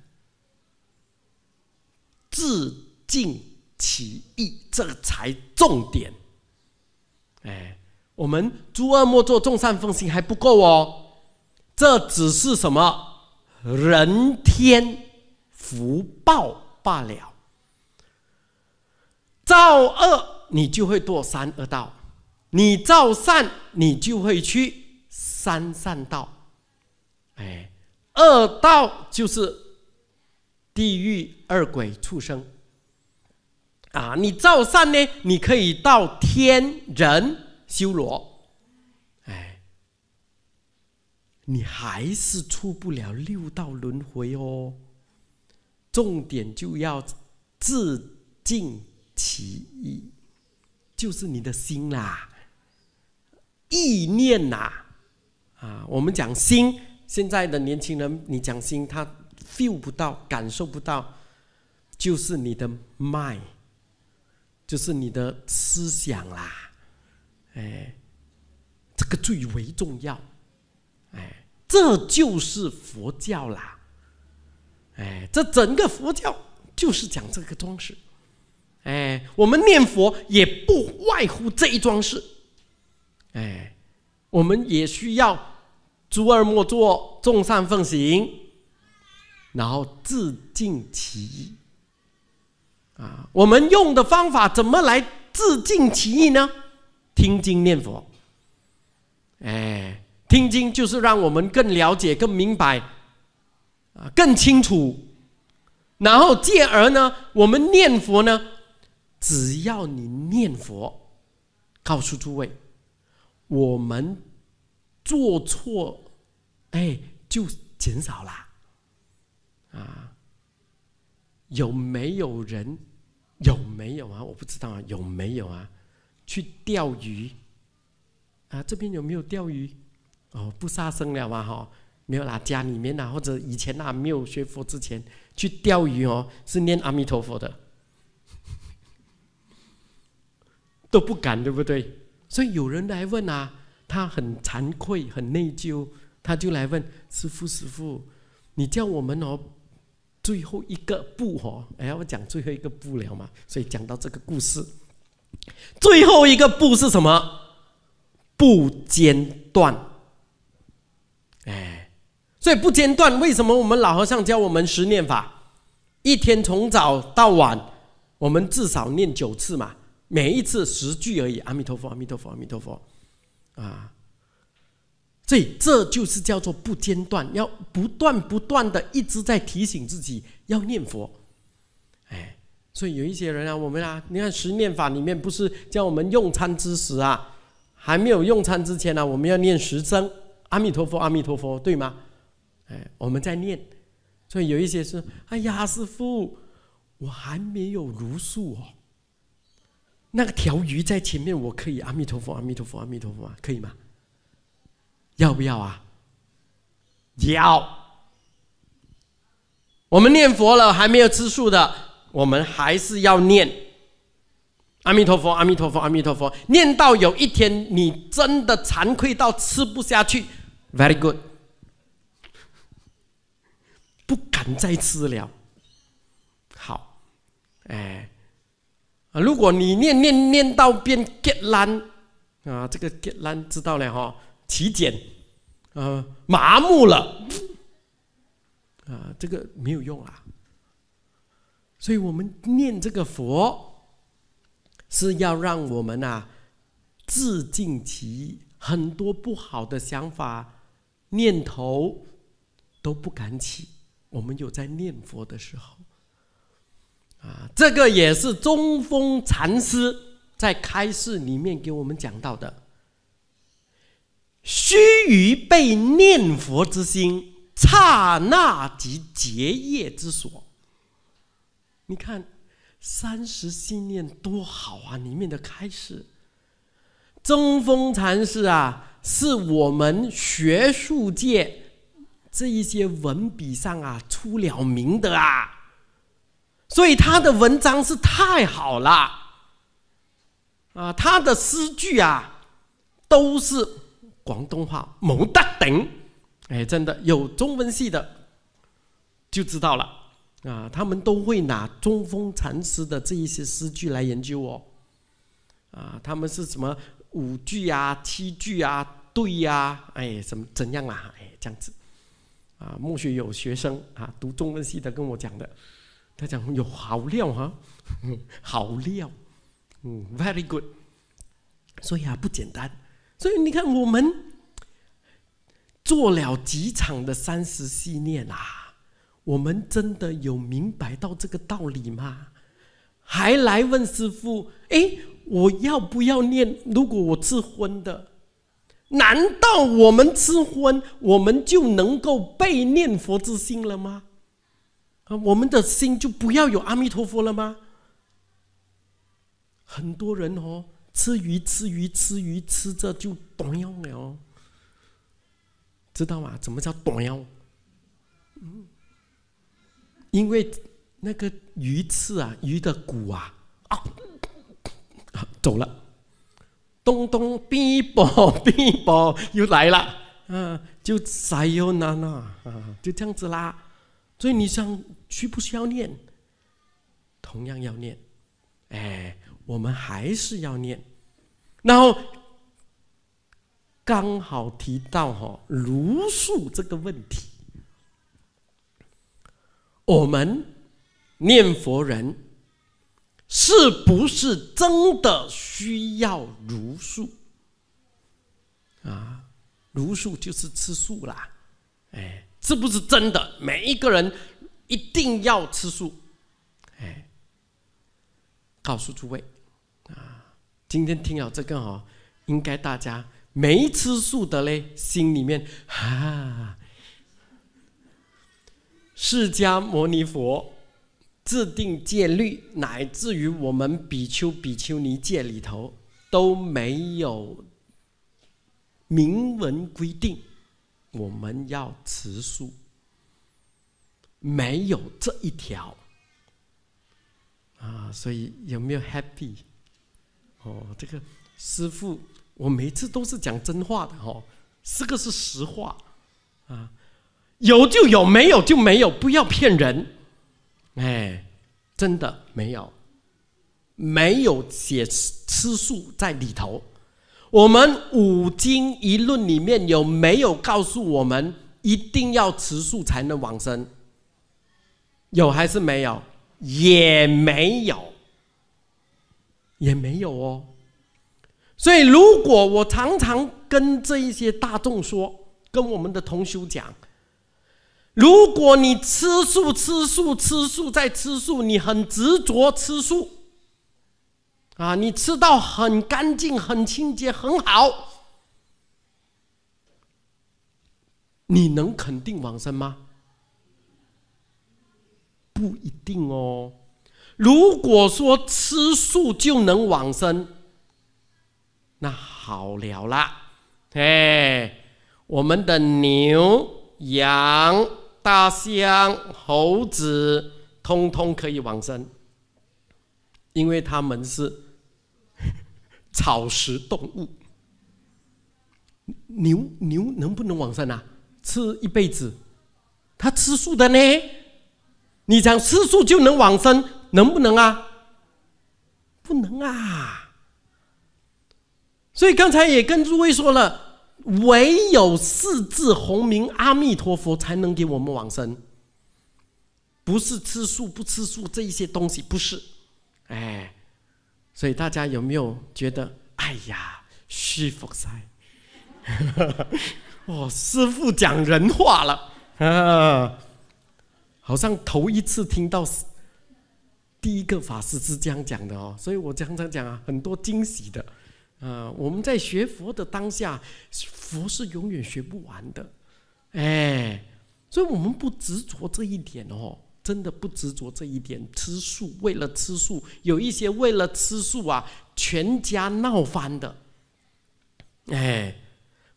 Speaker 1: 自尽其意，这才重点。哎，我们诸恶莫作众善奉行还不够哦，这只是什么人天福报罢了。造恶，你就会堕三恶道。你造善，你就会去三善道，哎，恶道就是地狱、二鬼、畜生。啊，你造善呢，你可以到天、人、修罗，哎，你还是出不了六道轮回哦。重点就要自尽其意，就是你的心啦。意念呐，啊，我们讲心，现在的年轻人，你讲心，他 feel 不到，感受不到，就是你的 mind，就是你的思想啦，哎，这个最为重要，哎，这就是佛教啦，哎，这整个佛教就是讲这个装饰，哎，我们念佛也不外乎这一装饰。哎，我们也需要诸恶莫作，众善奉行，然后自净其意。啊，我们用的方法怎么来自净其意呢？听经念佛。哎，听经就是让我们更了解、更明白，啊，更清楚。然后，进而呢，我们念佛呢，只要你念佛，告诉诸位。我们做错，哎，就减少了啊？有没有人？有没有啊？我不知道啊，有没有啊？去钓鱼啊？这边有没有钓鱼？哦，不杀生了嘛？哈，没有啦，家里面呐，或者以前啊，没有学佛之前去钓鱼哦，是念阿弥陀佛的，都不敢，对不对？所以有人来问啊，他很惭愧，很内疚，他就来问师傅：“师傅，你叫我们哦，最后一个步哦，哎，我讲最后一个步了嘛？”所以讲到这个故事，最后一个步是什么？不间断。哎，所以不间断，为什么我们老和尚教我们十念法，一天从早到晚，我们至少念九次嘛？每一次十句而已，阿弥陀佛，阿弥陀佛，阿弥陀佛，啊！所以这就是叫做不间断，要不断不断的一直在提醒自己要念佛，哎，所以有一些人啊，我们啊，你看十念法里面不是叫我们用餐之时啊，还没有用餐之前呢，我们要念十声阿弥陀佛，阿弥陀佛，对吗？哎，我们在念，所以有一些是，哎呀，师傅，我还没有如数哦。那个条鱼在前面，我可以阿弥陀佛，阿弥陀佛，阿弥陀佛，可以吗？要不要啊？要。我们念佛了，还没有吃素的，我们还是要念阿弥陀佛，阿弥陀佛，阿弥陀佛。念到有一天，你真的惭愧到吃不下去，very good，不敢再吃了。好，哎。啊，如果你念念念到变 get 啊，这个 get 知道了哈，起茧，呃，麻木了，啊，这个没有用啊。所以我们念这个佛，是要让我们呐自尽其很多不好的想法念头都不敢起。我们有在念佛的时候。啊，这个也是中风禅师在开示里面给我们讲到的，须臾被念佛之心，刹那即结业之所。你看《三十信念》多好啊！里面的开示，中风禅师啊，是我们学术界这一些文笔上啊出了名的啊。所以他的文章是太好了，啊，他的诗句啊，都是广东话冇得顶，哎，真的有中文系的就知道了，啊，他们都会拿中风禅师的这一些诗句来研究哦，啊，他们是什么五句啊、七句啊、对呀，哎，怎么怎样啊，哎，这样子，啊，目前有学生啊读中文系的跟我讲的。他讲有好料哈，好料，嗯，very good。所以啊，不简单。所以你看，我们做了几场的三十系念啊，我们真的有明白到这个道理吗？还来问师傅，哎，我要不要念？如果我吃荤的，难道我们吃荤，我们就能够被念佛之心了吗？啊，我们的心就不要有阿弥陀佛了吗？很多人哦，吃鱼吃鱼吃鱼吃着就短腰了，知道吗？怎么叫短腰？嗯，因为那个鱼刺啊，鱼的骨啊，啊走了，咚咚，哔啵哔啵，又来了，嗯，就塞腰难啊，就这样子啦。所以你想，需不需要念？同样要念，哎，我们还是要念。然后刚好提到哈，如数这个问题，我们念佛人是不是真的需要如数？啊，茹素就是吃素啦，哎。是不是真的？每一个人一定要吃素？哎，告诉诸位，啊，今天听了这个哦，应该大家没吃素的嘞，心里面哈，释迦牟尼佛制定戒律，乃至于我们比丘、比丘尼戒里头都没有明文规定。我们要吃素，没有这一条啊，所以有没有 happy？哦，这个师傅，我每次都是讲真话的哦，这个是实话啊，有就有，没有就没有，不要骗人，哎，真的没有，没有写吃素在里头。我们五经一论里面有没有告诉我们一定要吃素才能往生？有还是没有？也没有，也没有哦。所以，如果我常常跟这一些大众说，跟我们的同修讲，如果你吃素、吃素、吃素，再吃素，你很执着吃素。啊，你吃到很干净、很清洁、很好，你能肯定往生吗？不一定哦。如果说吃素就能往生，那好了啦。哎，我们的牛、羊、大象、猴子，通通可以往生，因为他们是。草食动物，牛牛能不能往生啊？吃一辈子，他吃素的呢？你讲吃素就能往生，能不能啊？不能啊！所以刚才也跟诸位说了，唯有四字红名阿弥陀佛才能给我们往生，不是吃素不吃素这一些东西，不是，哎。所以大家有没有觉得，哎呀，师傅在，哦，师傅讲人话了，好像头一次听到第一个法师是这样讲的哦。所以我常常讲啊，很多惊喜的，啊，我们在学佛的当下，佛是永远学不完的，哎，所以我们不执着这一点哦。真的不执着这一点，吃素为了吃素，有一些为了吃素啊，全家闹翻的，哎，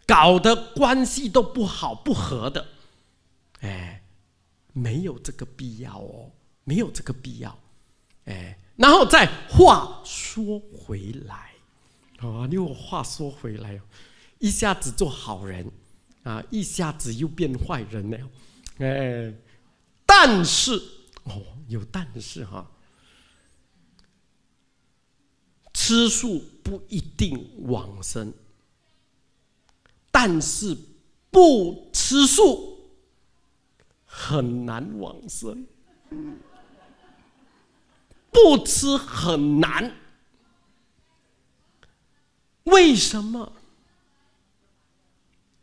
Speaker 1: 搞得关系都不好不和的，哎，没有这个必要哦，没有这个必要，哎，然后再话说回来啊，你我话说回来，一下子做好人啊，一下子又变坏人了，哎。但是，哦，有但是哈，吃素不一定往生，但是不吃素很难往生，不吃很难。为什么？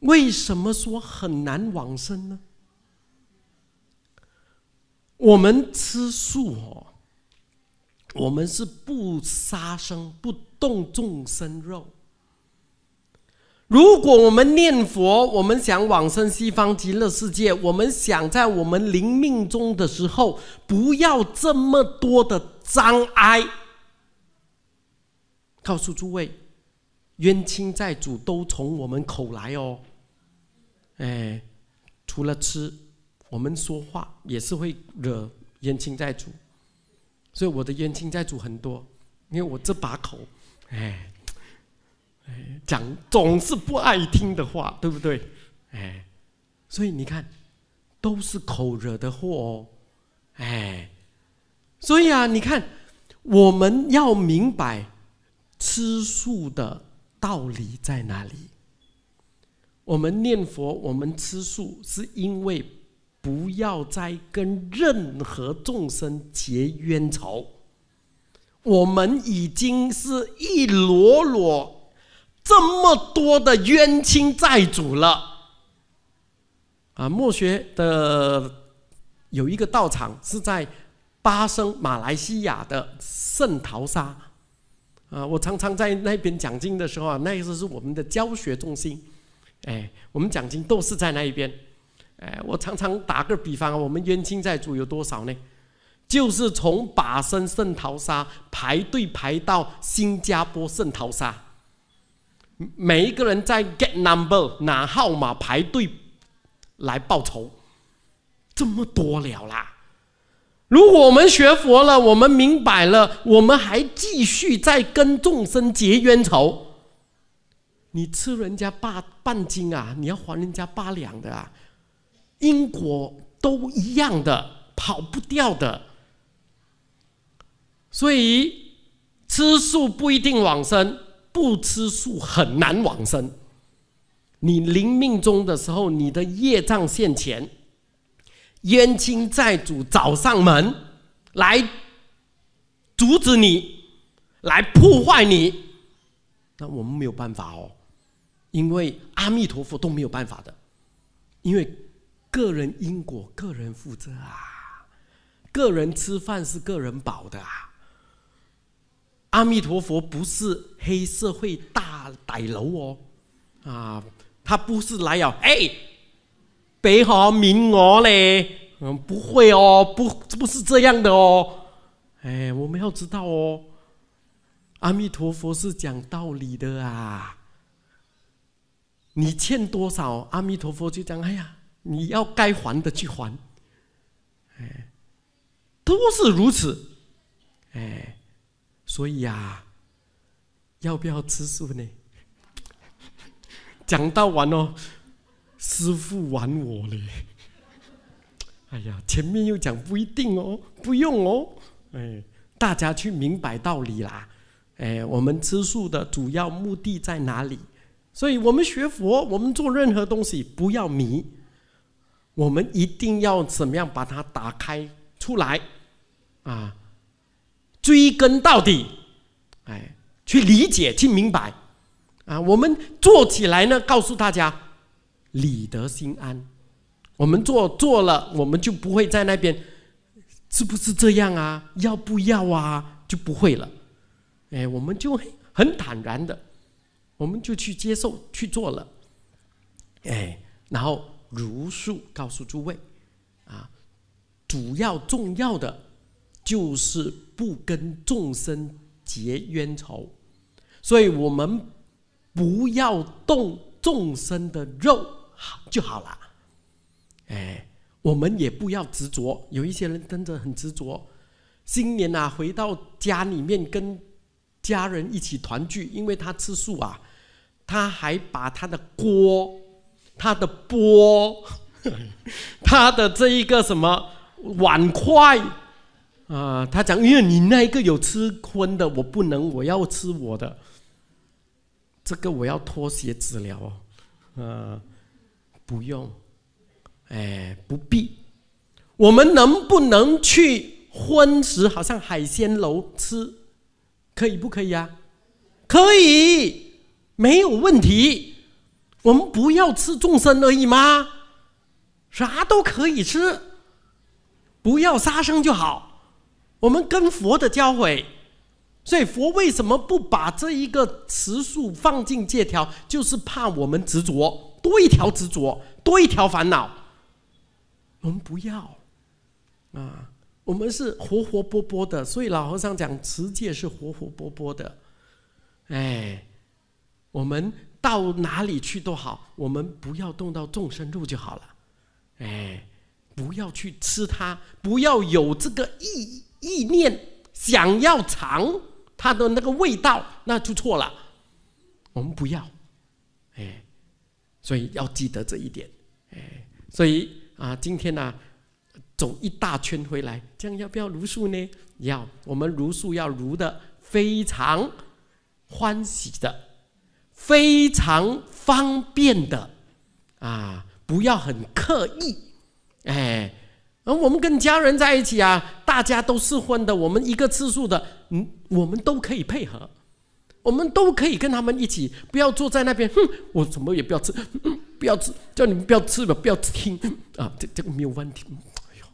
Speaker 1: 为什么说很难往生呢？我们吃素哦，我们是不杀生、不动众生肉。如果我们念佛，我们想往生西方极乐世界，我们想在我们临命终的时候不要这么多的障碍。告诉诸位，冤亲债主都从我们口来哦，哎，除了吃。我们说话也是会惹冤亲债主，所以我的冤亲债主很多，因为我这把口，哎，哎，讲总是不爱听的话，对不对？哎，所以你看，都是口惹的祸哦，哎，所以啊，你看，我们要明白吃素的道理在哪里？我们念佛，我们吃素是因为。不要再跟任何众生结冤仇，我们已经是一摞摞这么多的冤亲债主了。啊，墨学的有一个道场是在巴生，马来西亚的圣淘沙。啊，我常常在那边讲经的时候啊，那时候是我们的教学中心。哎，我们讲经都是在那一边。哎，我常常打个比方啊，我们冤亲债主有多少呢？就是从把生圣淘沙排队排到新加坡圣淘沙，每一个人在 get number 拿号码排队来报仇，这么多了啦！如果我们学佛了，我们明白了，我们还继续在跟众生结冤仇。你吃人家八半斤啊，你要还人家八两的啊！因果都一样的，跑不掉的。所以吃素不一定往生，不吃素很难往生。你临命终的时候，你的业障现前，冤亲债主找上门来，阻止你，来破坏你。那我们没有办法哦，因为阿弥陀佛都没有办法的，因为。个人因果，个人负责啊！个人吃饭是个人饱的啊！阿弥陀佛不是黑社会大歹楼哦，啊，他不是来要哎，北好名额嘞，嗯，不会哦，不，不是这样的哦，哎，我们要知道哦，阿弥陀佛是讲道理的啊，你欠多少，阿弥陀佛就讲，哎呀。你要该还的去还，哎，都是如此，哎，所以呀，要不要吃素呢？讲到完哦，师父玩我嘞，哎呀，前面又讲不一定哦，不用哦，哎，大家去明白道理啦，哎，我们吃素的主要目的在哪里？所以我们学佛，我们做任何东西不要迷。我们一定要怎么样把它打开出来啊？追根到底，哎，去理解去明白啊！我们做起来呢，告诉大家，理得心安。我们做做了，我们就不会在那边，是不是这样啊？要不要啊？就不会了。哎，我们就很坦然的，我们就去接受去做了。哎，然后。如数告诉诸位，啊，主要重要的就是不跟众生结冤仇，所以我们不要动众生的肉就好了。哎，我们也不要执着。有一些人真的很执着，新年啊回到家里面跟家人一起团聚，因为他吃素啊，他还把他的锅。他的钵，他的这一个什么碗筷啊？他讲，因为你那一个有吃荤的，我不能，我要吃我的。这个我要脱鞋子了哦，啊，不用，哎，不必。我们能不能去荤食？好像海鲜楼吃，可以不可以啊？可以，没有问题。我们不要吃众生而已吗？啥都可以吃，不要杀生就好。我们跟佛的教诲，所以佛为什么不把这一个持数放进戒条？就是怕我们执着，多一条执着，多一条烦恼。我们不要啊！我们是活活泼泼的，所以老和尚讲持戒是活活泼泼的。哎，我们。到哪里去都好，我们不要动到众生肉就好了。哎，不要去吃它，不要有这个意意念想要尝它的那个味道，那就错了。我们不要，哎，所以要记得这一点。哎，所以啊，今天呢，走一大圈回来，这样要不要如数呢？要，我们如数要如的非常欢喜的。非常方便的，啊，不要很刻意，哎，而我们跟家人在一起啊，大家都是混的，我们一个次数的，嗯，我们都可以配合，我们都可以跟他们一起，不要坐在那边，哼，我什么也不要吃，不要吃，叫你们不要吃吧，不要听啊，这这个没有问题，哎呦，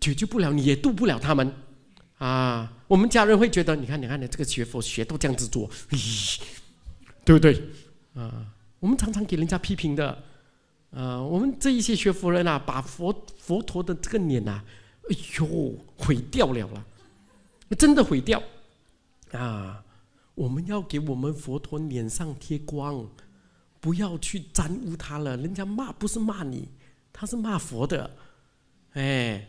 Speaker 1: 解决不了你也渡不了他们，啊，我们家人会觉得，你看，你看，你这个学佛学都这样子做，咦。对不对？啊，我们常常给人家批评的，啊，我们这一些学佛人呐，把佛佛陀的这个脸呐，哎呦，毁掉了啦，真的毁掉啊！我们要给我们佛陀脸上贴光，不要去沾污他了。人家骂不是骂你，他是骂佛的，哎，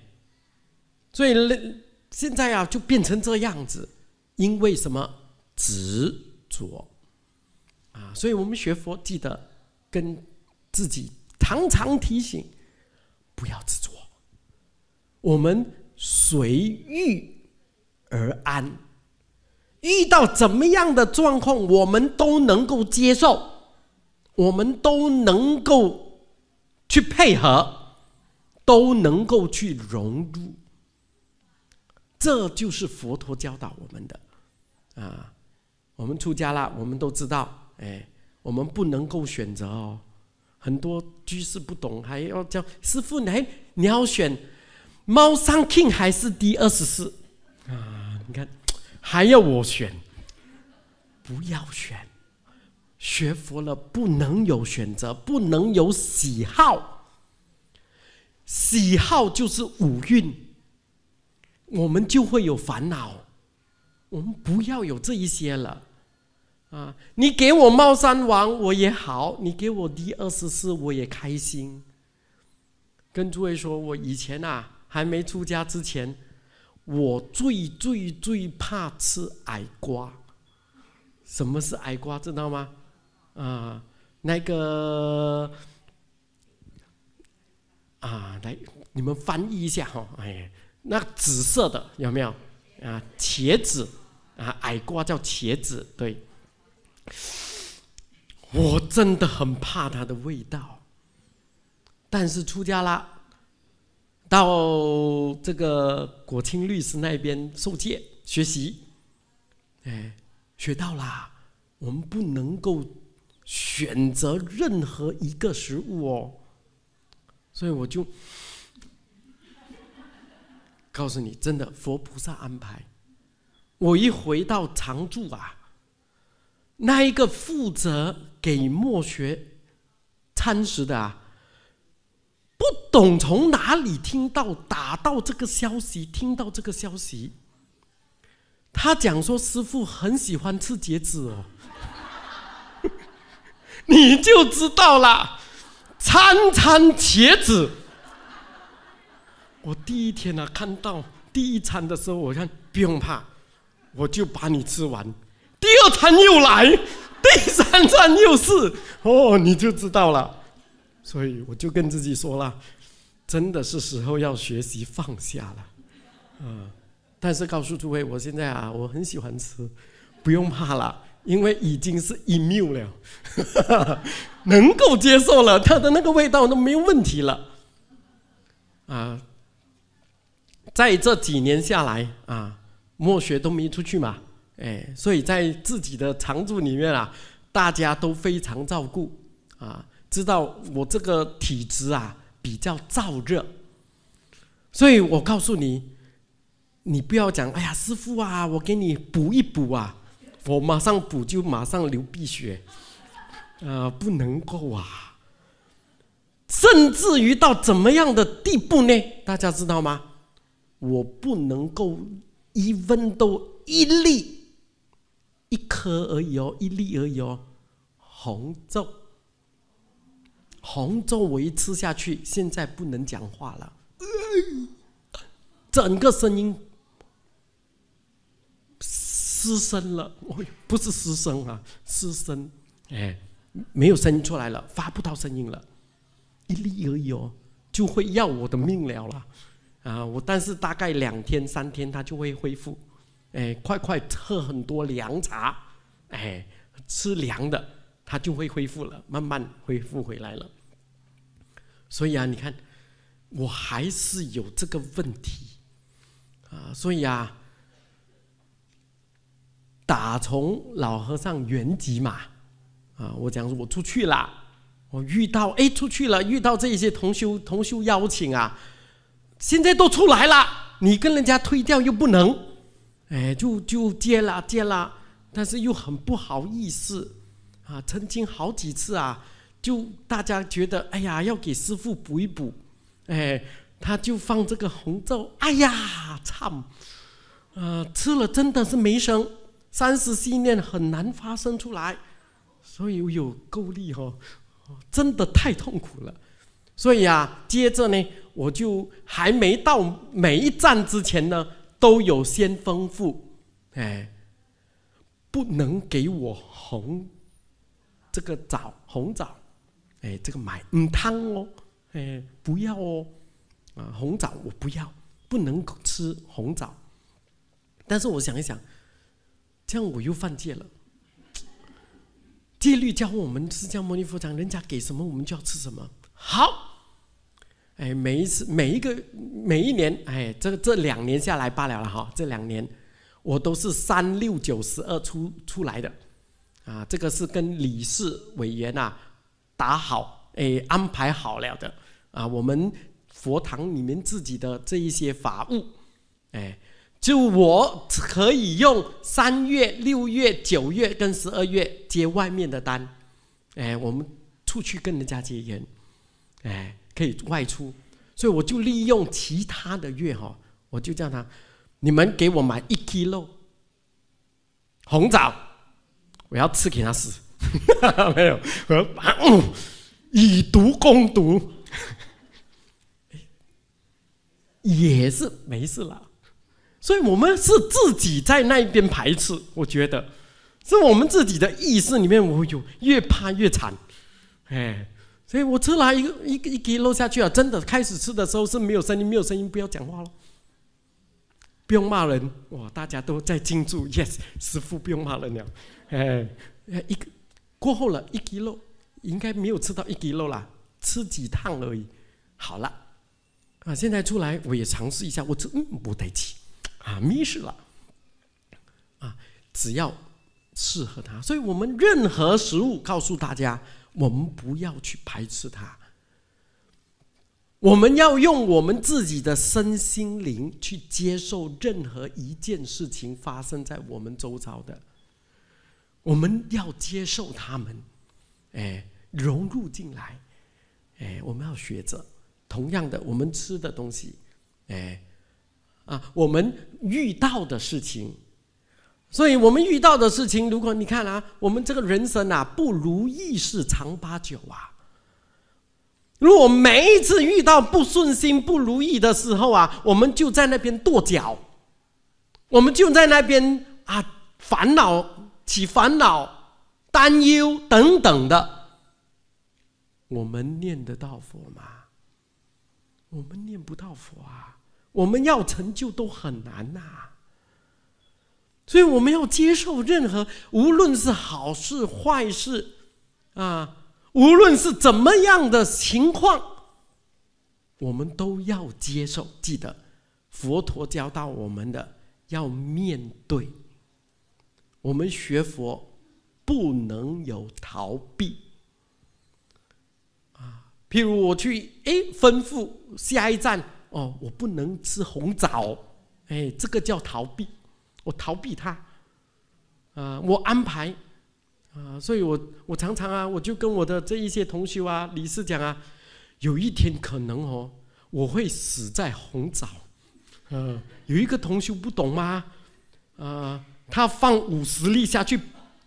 Speaker 1: 所以人现在啊就变成这样子，因为什么执着？啊，所以我们学佛，记得跟自己常常提醒，不要执着，我们随遇而安，遇到怎么样的状况，我们都能够接受，我们都能够去配合，都能够去融入，这就是佛陀教导我们的。啊，我们出家了，我们都知道。哎，我们不能够选择哦。很多居士不懂，还要叫师傅，哎，你要选猫三 king 还是 D 二十四啊？你看，还要我选？不要选。学佛了不能有选择，不能有喜好，喜好就是五蕴，我们就会有烦恼。我们不要有这一些了。啊，你给我茂山王我也好，你给我第二十四我也开心。跟诸位说，我以前啊还没出家之前，我最最最怕吃矮瓜。什么是矮瓜，知道吗？啊，那个啊，来你们翻译一下哈。哎，那紫色的有没有？啊，茄子啊，矮瓜叫茄子，对。我真的很怕它的味道，但是出家啦，到这个果清律师那边受戒学习，哎，学到啦，我们不能够选择任何一个食物哦，所以我就告诉你，真的佛菩萨安排，我一回到常住啊。那一个负责给墨学餐食的啊，不懂从哪里听到打到这个消息，听到这个消息，他讲说师傅很喜欢吃茄子哦，你就知道啦，餐餐茄子。我第一天呢看到第一餐的时候，我看不用怕，我就把你吃完。第二餐又来，第三餐又是哦，你就知道了。所以我就跟自己说了，真的是时候要学习放下了。但是告诉诸位，我现在啊，我很喜欢吃，不用怕了，因为已经是 immune 了，能够接受了它的那个味道都没有问题了。啊，在这几年下来啊，墨学都没出去嘛。哎，所以在自己的常住里面啊，大家都非常照顾啊，知道我这个体质啊比较燥热，所以我告诉你，你不要讲哎呀，师傅啊，我给你补一补啊，我马上补就马上流鼻血，呃，不能够啊，甚至于到怎么样的地步呢？大家知道吗？我不能够一分都一粒。一颗而已哦，一粒而已哦，红皱，红皱。我一吃下去，现在不能讲话了，整个声音失声了。不是失声啊，失声，哎，没有声音出来了，发不到声音了。一粒而已哦，就会要我的命了了，啊，我但是大概两天三天，它就会恢复。哎，快快喝很多凉茶，哎，吃凉的，他就会恢复了，慢慢恢复回来了。所以啊，你看，我还是有这个问题啊，所以啊，打从老和尚原籍嘛，啊，我讲我出去啦，我遇到哎出去了，遇到这些同修同修邀请啊，现在都出来了，你跟人家推掉又不能。哎，就就接了接了，但是又很不好意思，啊，曾经好几次啊，就大家觉得哎呀，要给师傅补一补，哎，他就放这个红咒，哎呀，唱，呃，吃了真的是没声，三十信念很难发生出来，所以有够力哦，真的太痛苦了，所以啊，接着呢，我就还没到每一站之前呢。都有先丰富，哎，不能给我红这个枣红枣，哎，这个买嗯汤哦，哎，不要哦，啊，红枣我不要，不能吃红枣。但是我想一想，这样我又犯戒了。戒律教我们释迦牟尼佛讲，人家给什么我们就要吃什么，好。哎，每一次每一个每一年，哎，这这两年下来罢了了哈。这两年，我都是三六九十二出出来的，啊，这个是跟理事委员呐打好哎安排好了的，啊，我们佛堂里面自己的这一些法务，哎，就我可以用三月、六月、九月跟十二月接外面的单，哎，我们出去跟人家结缘，哎。可以外出，所以我就利用其他的月哈，我就叫他，你们给我买一 k 肉红枣，我要吃给他吃，没有，我以毒攻毒，也是没事了，所以我们是自己在那边排斥，我觉得是我们自己的意识里面，我有越怕越惨，哎。所以我吃了一个一一滴肉下去啊，真的。开始吃的时候是没有声音，没有声音，不要讲话喽，不用骂人。哇，大家都在庆祝 y e s 师傅不用骂人了。哎，一个过后了一滴肉，应该没有吃到一滴肉啦，吃几趟而已，好了。啊，现在出来我也尝试一下，我真不带气，啊，迷失了。啊，只要适合他，所以我们任何食物告诉大家。我们不要去排斥它，我们要用我们自己的身心灵去接受任何一件事情发生在我们周遭的，我们要接受他们，哎，融入进来，哎，我们要学着同样的，我们吃的东西，哎，啊，我们遇到的事情。所以我们遇到的事情，如果你看啊，我们这个人生啊，不如意事常八九啊。如果每一次遇到不顺心、不如意的时候啊，我们就在那边跺脚，我们就在那边啊烦恼、起烦恼、担忧等等的，我们念得到佛吗？我们念不到佛啊，我们要成就都很难呐。所以我们要接受任何，无论是好事坏事，啊，无论是怎么样的情况，我们都要接受。记得，佛陀教导我们的，要面对。我们学佛不能有逃避。啊，譬如我去哎吩咐下一站哦，我不能吃红枣，哎，这个叫逃避。我逃避他，啊，我安排，啊，所以我我常常啊，我就跟我的这一些同修啊、理事讲啊，有一天可能哦，我会死在红枣，呃，有一个同修不懂吗？啊，他放五十粒下去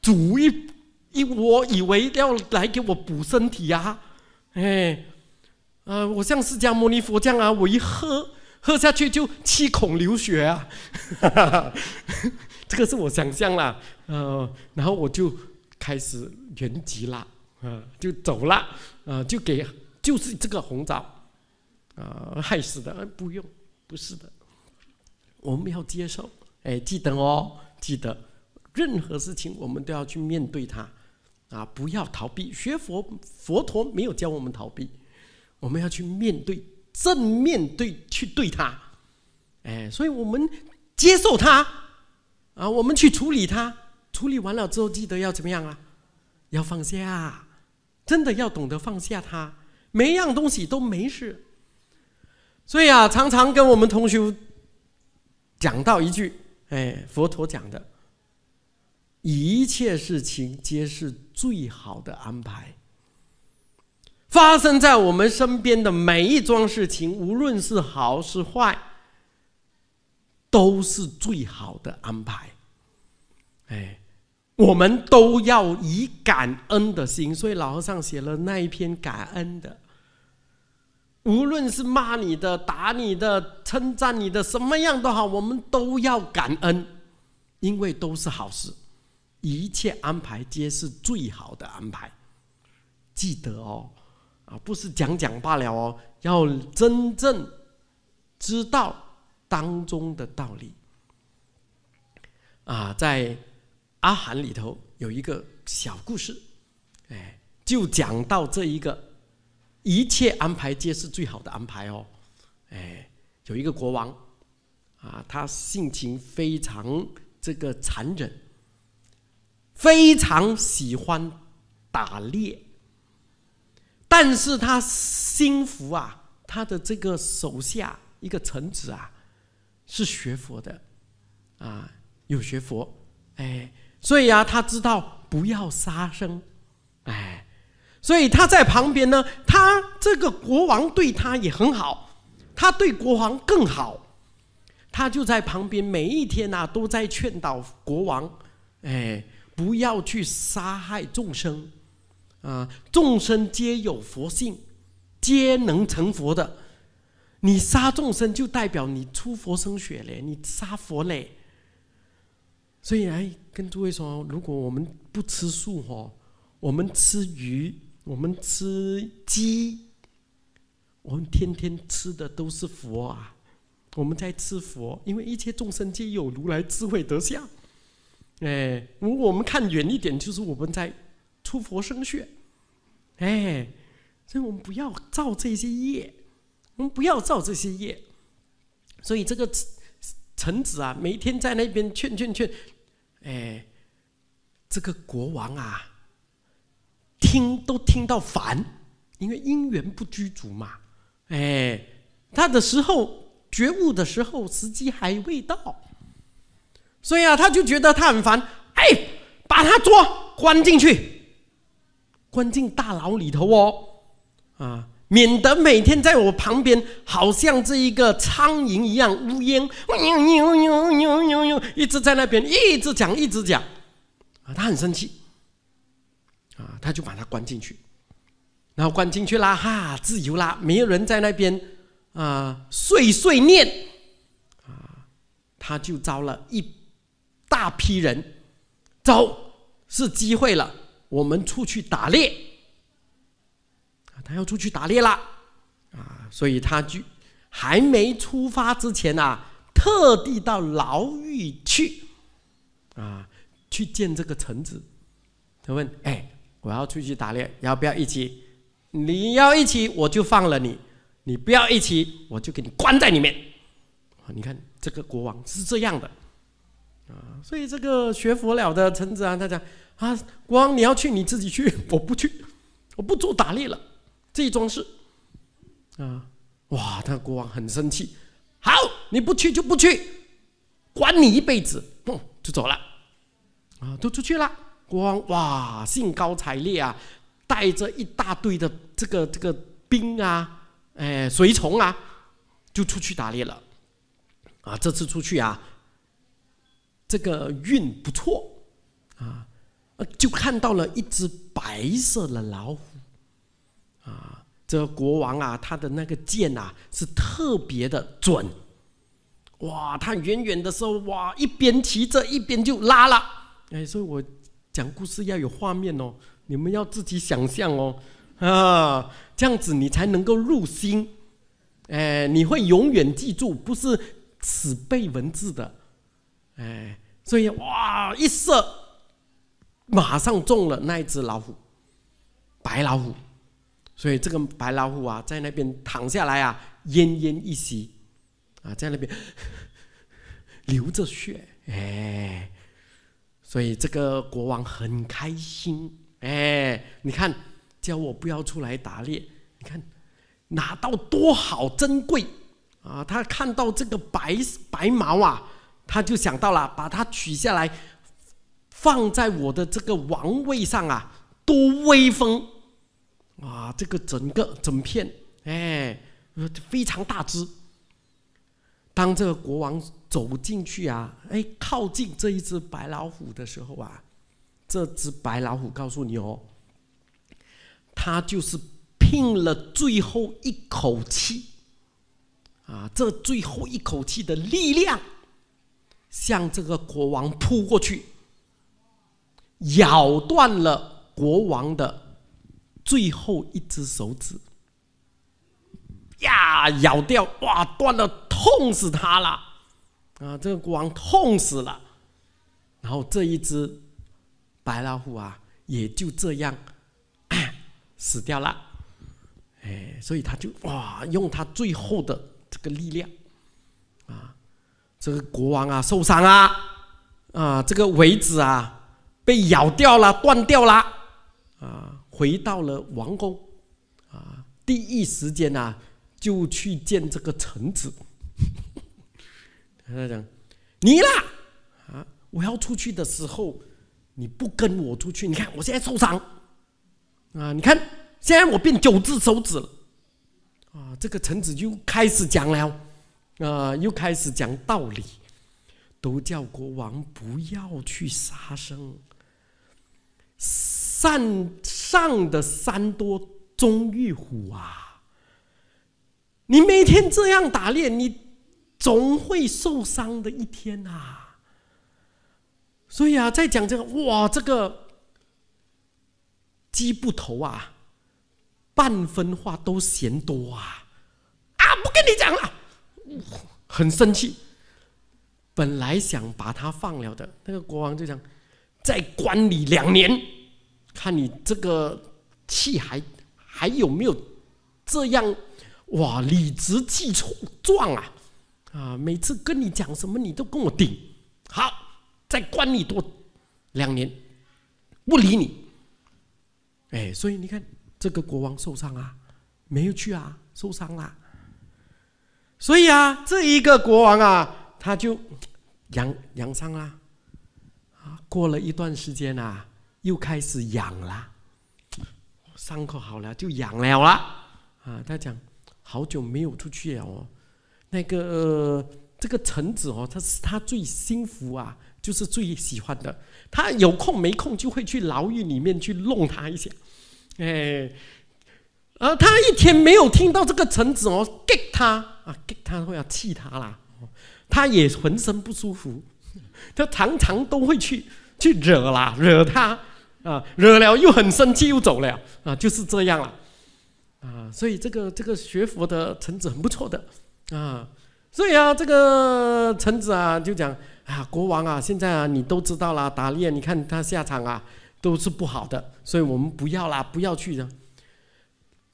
Speaker 1: 煮一一，我以为要来给我补身体呀，哎，呃，我像释迦牟尼佛这样啊，我一喝。喝下去就七孔流血啊！这个是我想象啦，呃，然后我就开始原籍了，啊，就走了，啊，就给就是这个红枣，啊，害死的。哎，不用，不是的，我们要接受。哎，记得哦，记得，任何事情我们都要去面对它，啊，不要逃避。学佛佛陀没有教我们逃避，我们要去面对。正面对去对他，哎，所以我们接受他啊，我们去处理他，处理完了之后记得要怎么样啊？要放下，真的要懂得放下他，每一样东西都没事。所以啊，常常跟我们同学讲到一句，哎，佛陀讲的，一切事情皆是最好的安排。发生在我们身边的每一桩事情，无论是好是坏，都是最好的安排。哎，我们都要以感恩的心。所以老和尚写了那一篇感恩的。无论是骂你的、打你的、称赞你的，什么样的好，我们都要感恩，因为都是好事。一切安排皆是最好的安排。记得哦。啊，不是讲讲罢了哦，要真正知道当中的道理。啊，在阿含里头有一个小故事，哎，就讲到这一个一切安排皆是最好的安排哦。哎，有一个国王，啊，他性情非常这个残忍，非常喜欢打猎。但是他心服啊，他的这个手下一个臣子啊，是学佛的，啊，有学佛，哎，所以啊，他知道不要杀生，哎，所以他在旁边呢，他这个国王对他也很好，他对国王更好，他就在旁边每一天啊、都在劝导国王，哎，不要去杀害众生。啊，众生皆有佛性，皆能成佛的。你杀众生就代表你出佛生血嘞，你杀佛嘞。所以，哎，跟诸位说，如果我们不吃素哦，我们吃鱼，我们吃鸡，我们天天吃的都是佛啊，我们在吃佛，因为一切众生皆有如来智慧德相。哎，如果我们看远一点，就是我们在出佛生血。哎，所以我们不要造这些业，我们不要造这些业。所以这个臣子啊，每天在那边劝劝劝，哎，这个国王啊，听都听到烦，因为因缘不具足嘛。哎，他的时候觉悟的时候时机还未到，所以啊，他就觉得他很烦，哎，把他捉关进去。关进大牢里头哦，啊，免得每天在我旁边，好像这一个苍蝇一样乌烟，牛牛牛牛牛，一直在那边一直讲一直讲，啊，他很生气，啊，他就把他关进去，然后关进去啦，哈，自由啦，没有人在那边啊碎碎念，啊，他就招了一大批人，走，是机会了。我们出去打猎，他要出去打猎了，啊，所以他就还没出发之前呢，特地到牢狱去，啊，去见这个臣子。他问：“哎，我要出去打猎，要不要一起？你要一起，我就放了你；你不要一起，我就给你关在里面。”你看，这个国王是这样的。啊，所以这个学佛了的陈子昂，他讲啊，国王你要去你自己去，我不去，我不做打猎了，这一桩事，啊，哇，他国王很生气，好，你不去就不去，管你一辈子，哼，就走了，啊，都出去了，国王哇，兴高采烈啊，带着一大堆的这个这个兵啊，哎，随从啊，就出去打猎了，啊，这次出去啊。这个运不错，啊，就看到了一只白色的老虎，啊，这国王啊，他的那个箭啊是特别的准，哇，他远远的时候哇，一边骑着一边就拉了，哎，所以我讲故事要有画面哦，你们要自己想象哦，啊，这样子你才能够入心，哎，你会永远记住，不是死背文字的。哎，所以哇，一射，马上中了那一只老虎，白老虎，所以这个白老虎啊，在那边躺下来啊，奄奄一息，啊，在那边 流着血，哎，所以这个国王很开心，哎，你看，叫我不要出来打猎，你看拿到多好珍贵啊，他看到这个白白毛啊。他就想到了把它取下来，放在我的这个王位上啊，多威风！啊，这个整个整片，哎，非常大只。当这个国王走进去啊，哎，靠近这一只白老虎的时候啊，这只白老虎告诉你哦，他就是拼了最后一口气，啊，这最后一口气的力量。向这个国王扑过去，咬断了国王的最后一只手指。呀，咬掉！哇，断了，痛死他了！啊，这个国王痛死了。然后这一只白老虎啊，也就这样 死掉了。哎，所以他就哇，用他最后的这个力量。这个国王啊受伤啊，啊，这个尾指啊被咬掉了，断掉了，啊，回到了王宫，啊，第一时间呢就去见这个臣子。他讲：“你啦，啊，我要出去的时候，你不跟我出去。你看我现在受伤，啊，你看现在我变九只手指了，啊，这个臣子就开始讲了。”啊！又开始讲道理，都叫国王不要去杀生。善上的山多终遇虎啊！你每天这样打猎，你总会受伤的一天啊！所以啊，在讲这个哇，这个鸡不投啊，半分话都嫌多啊！啊，不跟你讲了。很生气，本来想把他放了的，那个国王就讲：“再关你两年，看你这个气还还有没有这样哇，理直气壮啊！啊，每次跟你讲什么，你都跟我顶。好，再关你多两年，不理你。哎，所以你看，这个国王受伤啊，没有去啊，受伤啦。”所以啊，这一个国王啊，他就养养伤啦，啊，过了一段时间啊，又开始痒啦，伤口好了就痒了啦，啊，他讲好久没有出去了哦，那个这个臣子哦，他是他最幸福啊，就是最喜欢的，他有空没空就会去牢狱里面去弄他一下。哎。而他一天没有听到这个臣子哦，get 他啊，get 他会要气他啦，他也浑身不舒服，他常常都会去去惹啦，惹他啊，惹了又很生气又走了啊，就是这样了啊。所以这个这个学佛的臣子很不错的啊，所以啊，这个臣子啊就讲啊，国王啊，现在啊你都知道啦，打猎你看他下场啊都是不好的，所以我们不要啦，不要去了。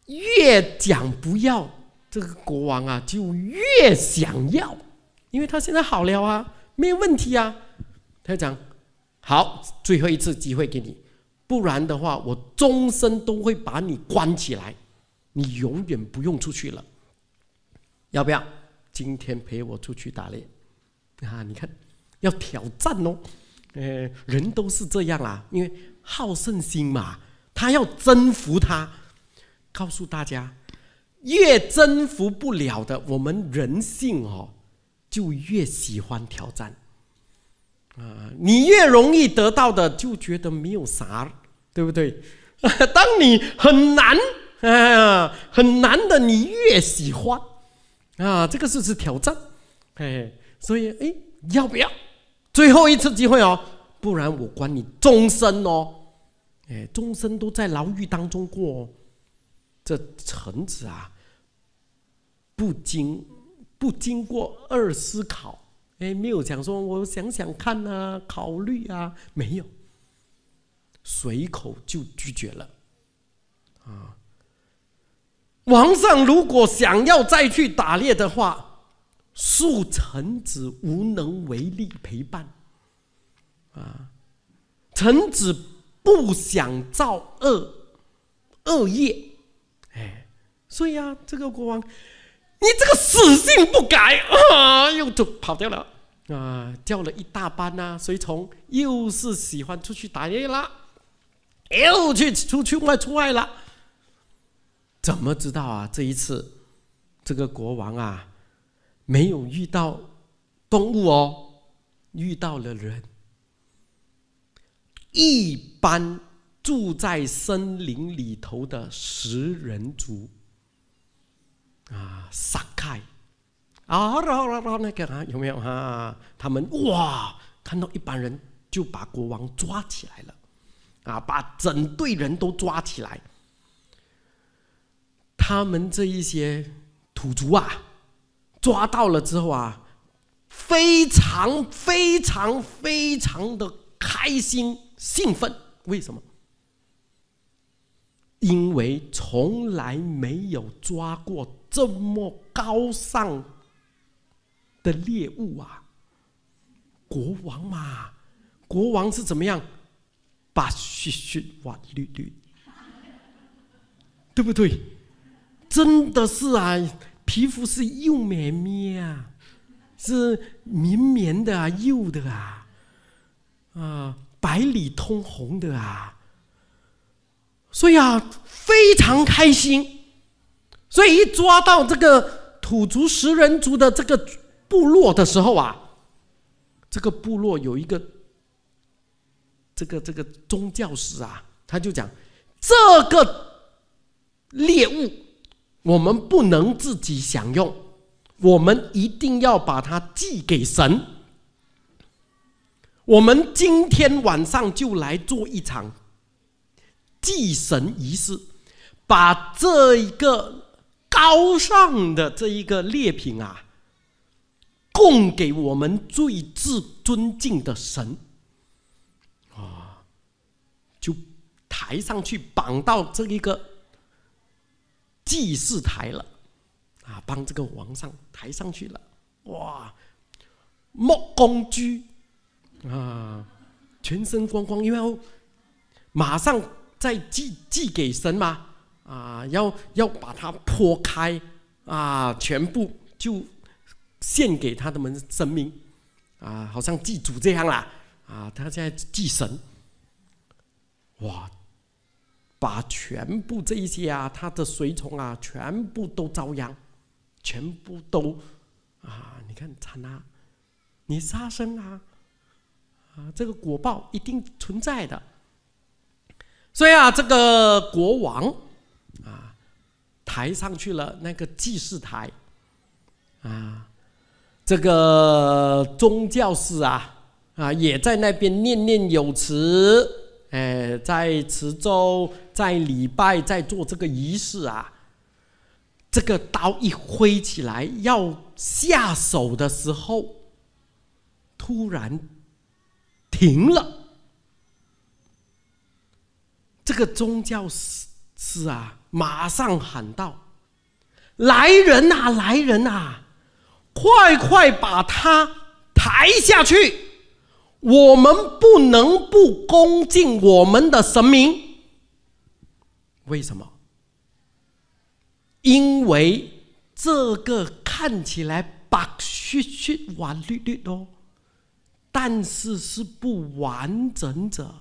Speaker 1: 越讲不要，这个国王啊就越想要，因为他现在好了啊，没有问题啊。他就讲：“好，最后一次机会给你，不然的话，我终身都会把你关起来，你永远不用出去了。要不要今天陪我出去打猎？啊，你看，要挑战哦。呃，人都是这样啊，因为好胜心嘛，他要征服他。”告诉大家，越征服不了的，我们人性哦，就越喜欢挑战啊！你越容易得到的，就觉得没有啥，对不对？当你很难，很难的，你越喜欢啊！这个就是挑战，嘿嘿。所以，哎，要不要最后一次机会哦？不然我管你终身哦！哎，终身都在牢狱当中过。哦。这臣子啊，不经不经过二思考，哎，没有想说，我想想看啊，考虑啊，没有，随口就拒绝了。啊，王上如果想要再去打猎的话，恕臣子无能为力陪伴。啊，臣子不想造恶恶业。所以啊，这个国王，你这个死性不改啊，又就跑掉了啊，掉了一大班呐随从，又是喜欢出去打猎啦，又去出去外出外了。怎么知道啊？这一次，这个国王啊，没有遇到动物哦，遇到了人，一般住在森林里头的食人族。啊，撒开！啊，后然后那个啊，有没有啊？他们哇，看到一帮人就把国王抓起来了，啊，把整队人都抓起来。他们这一些土族啊，抓到了之后啊，非常非常非常的开心兴奋。为什么？因为从来没有抓过。这么高尚的猎物啊！国王嘛，国王是怎么样？把血血黄绿绿，对不对？真的是啊，皮肤是又绵密啊，是绵绵的啊，幼的啊，啊，百里通红的啊，所以啊，非常开心。所以一抓到这个土族食人族的这个部落的时候啊，这个部落有一个这个这个宗教师啊，他就讲：这个猎物我们不能自己享用，我们一定要把它祭给神。我们今天晚上就来做一场祭神仪式，把这一个。高尚的这一个猎品啊，供给我们最至尊敬的神，啊，就抬上去绑到这一个祭祀台了，啊，帮这个皇上抬上去了，哇，莫公居啊，全身光光，因为马上再祭祭给神嘛。啊，要要把它剖开啊，全部就献给他的们生命啊，好像祭祖这样啦啊，他在祭神，哇，把全部这一些啊，他的随从啊，全部都遭殃，全部都啊，你看惨那，你杀生啊，啊，这个果报一定存在的，所以啊，这个国王。抬上去了那个祭祀台，啊，这个宗教师啊啊也在那边念念有词，哎，在持咒，在礼拜，在做这个仪式啊。这个刀一挥起来要下手的时候，突然停了。这个宗教师。是啊，马上喊道：“来人啊，来人啊，快快把他抬下去！我们不能不恭敬我们的神明。为什么？因为这个看起来白、雪雪、黄、绿绿的，但是是不完整者，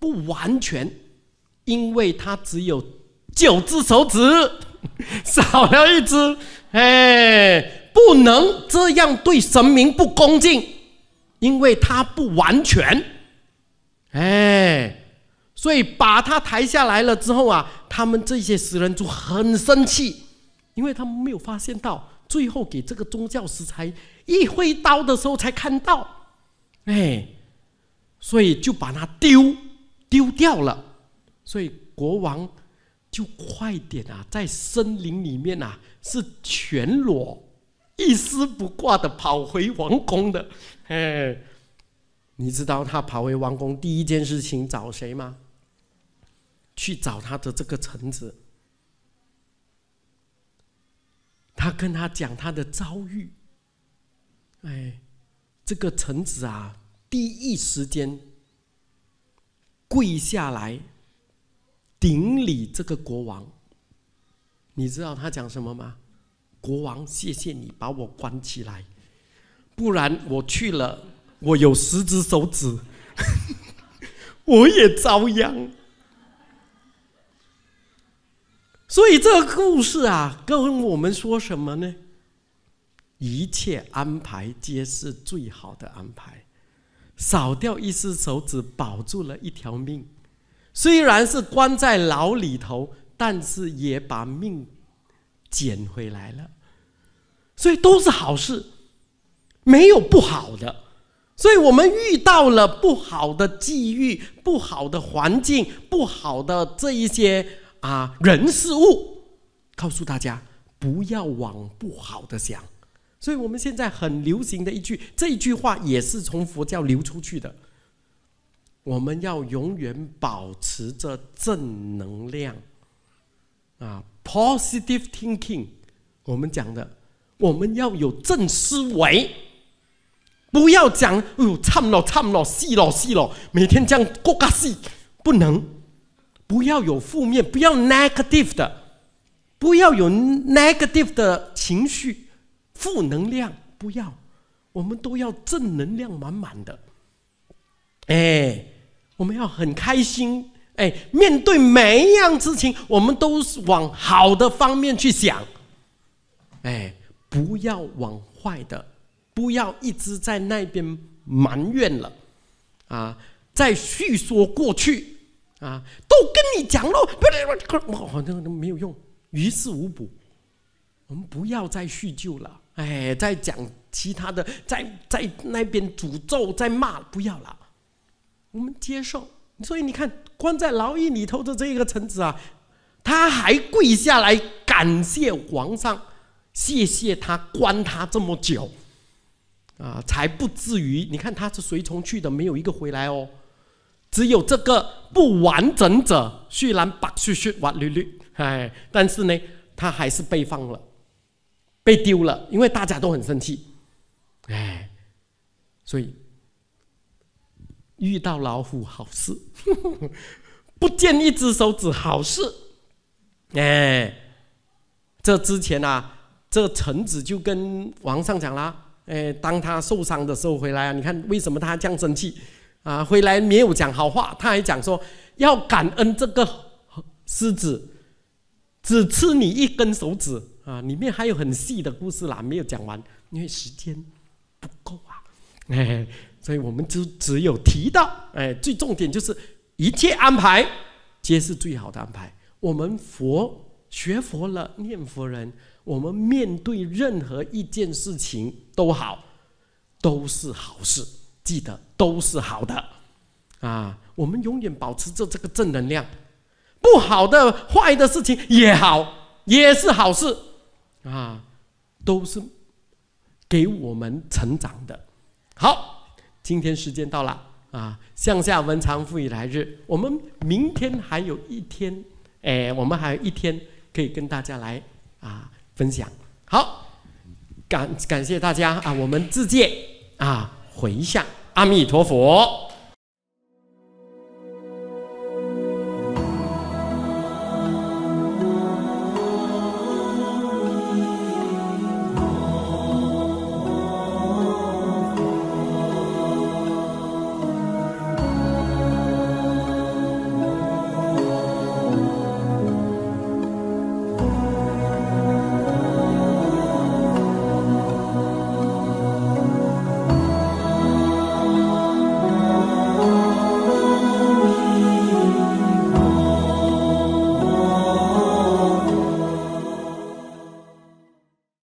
Speaker 1: 不完全。”因为他只有九只手指，少了一只，哎，不能这样对神明不恭敬，因为他不完全，哎，所以把他抬下来了之后啊，他们这些食人族很生气，因为他们没有发现到，最后给这个宗教师才一挥刀的时候才看到，哎，所以就把他丢丢掉了。所以国王就快点啊，在森林里面啊是全裸、一丝不挂的跑回王宫的。哎，你知道他跑回王宫第一件事情找谁吗？去找他的这个臣子。他跟他讲他的遭遇。哎，这个臣子啊，第一时间跪下来。顶礼这个国王，你知道他讲什么吗？国王，谢谢你把我关起来，不然我去了，我有十只手指，我也遭殃。所以这个故事啊，跟我们说什么呢？一切安排皆是最好的安排，少掉一丝手指，保住了一条命。虽然是关在牢里头，但是也把命捡回来了，所以都是好事，没有不好的。所以我们遇到了不好的际遇、不好的环境、不好的这一些啊人事物，告诉大家不要往不好的想。所以我们现在很流行的一句，这句话也是从佛教流出去的。我们要永远保持着正能量啊，positive thinking。我们讲的，我们要有正思维，不要讲哦，惨咯惨咯，是咯是咯，每天这样过个是不能，不要有负面，不要 negative 的，不要有 negative 的情绪，负能量不要，我们都要正能量满满的，哎。我们要很开心，哎，面对每一样事情，我们都是往好的方面去想，哎，不要往坏的，不要一直在那边埋怨了，啊，再叙说过去，啊，都跟你讲了，好像没有用，于事无补，我们不要再叙旧了，哎，再讲其他的，在在那边诅咒、在骂，不要了。我们接受，所以你看，关在牢狱里头的这一个臣子啊，他还跪下来感谢皇上，谢谢他关他这么久，啊，才不至于。你看他是随从去的，没有一个回来哦，只有这个不完整者，虽然白须须、黄绿绿，哎，但是呢，他还是被放了，被丢了，因为大家都很生气，哎，所以。遇到老虎，好事 不见一只手指，好事。哎，这之前啊，这臣子就跟皇上讲了。哎，当他受伤的时候回来啊，你看为什么他这样生气啊？回来没有讲好话，他还讲说要感恩这个狮子，只吃你一根手指啊，里面还有很细的故事啦，没有讲完，因为时间不够啊。哎。所以，我们就只有提到，哎，最重点就是一切安排皆是最好的安排。我们佛学佛了，念佛人，我们面对任何一件事情都好，都是好事。记得都是好的啊！我们永远保持着这个正能量。不好的、坏的事情也好，也是好事啊，都是给我们成长的。好。今天时间到了啊，向下文长复以来日。我们明天还有一天，哎，我们还有一天可以跟大家来啊分享。好，感感谢大家啊，我们自戒啊，回向阿弥陀佛。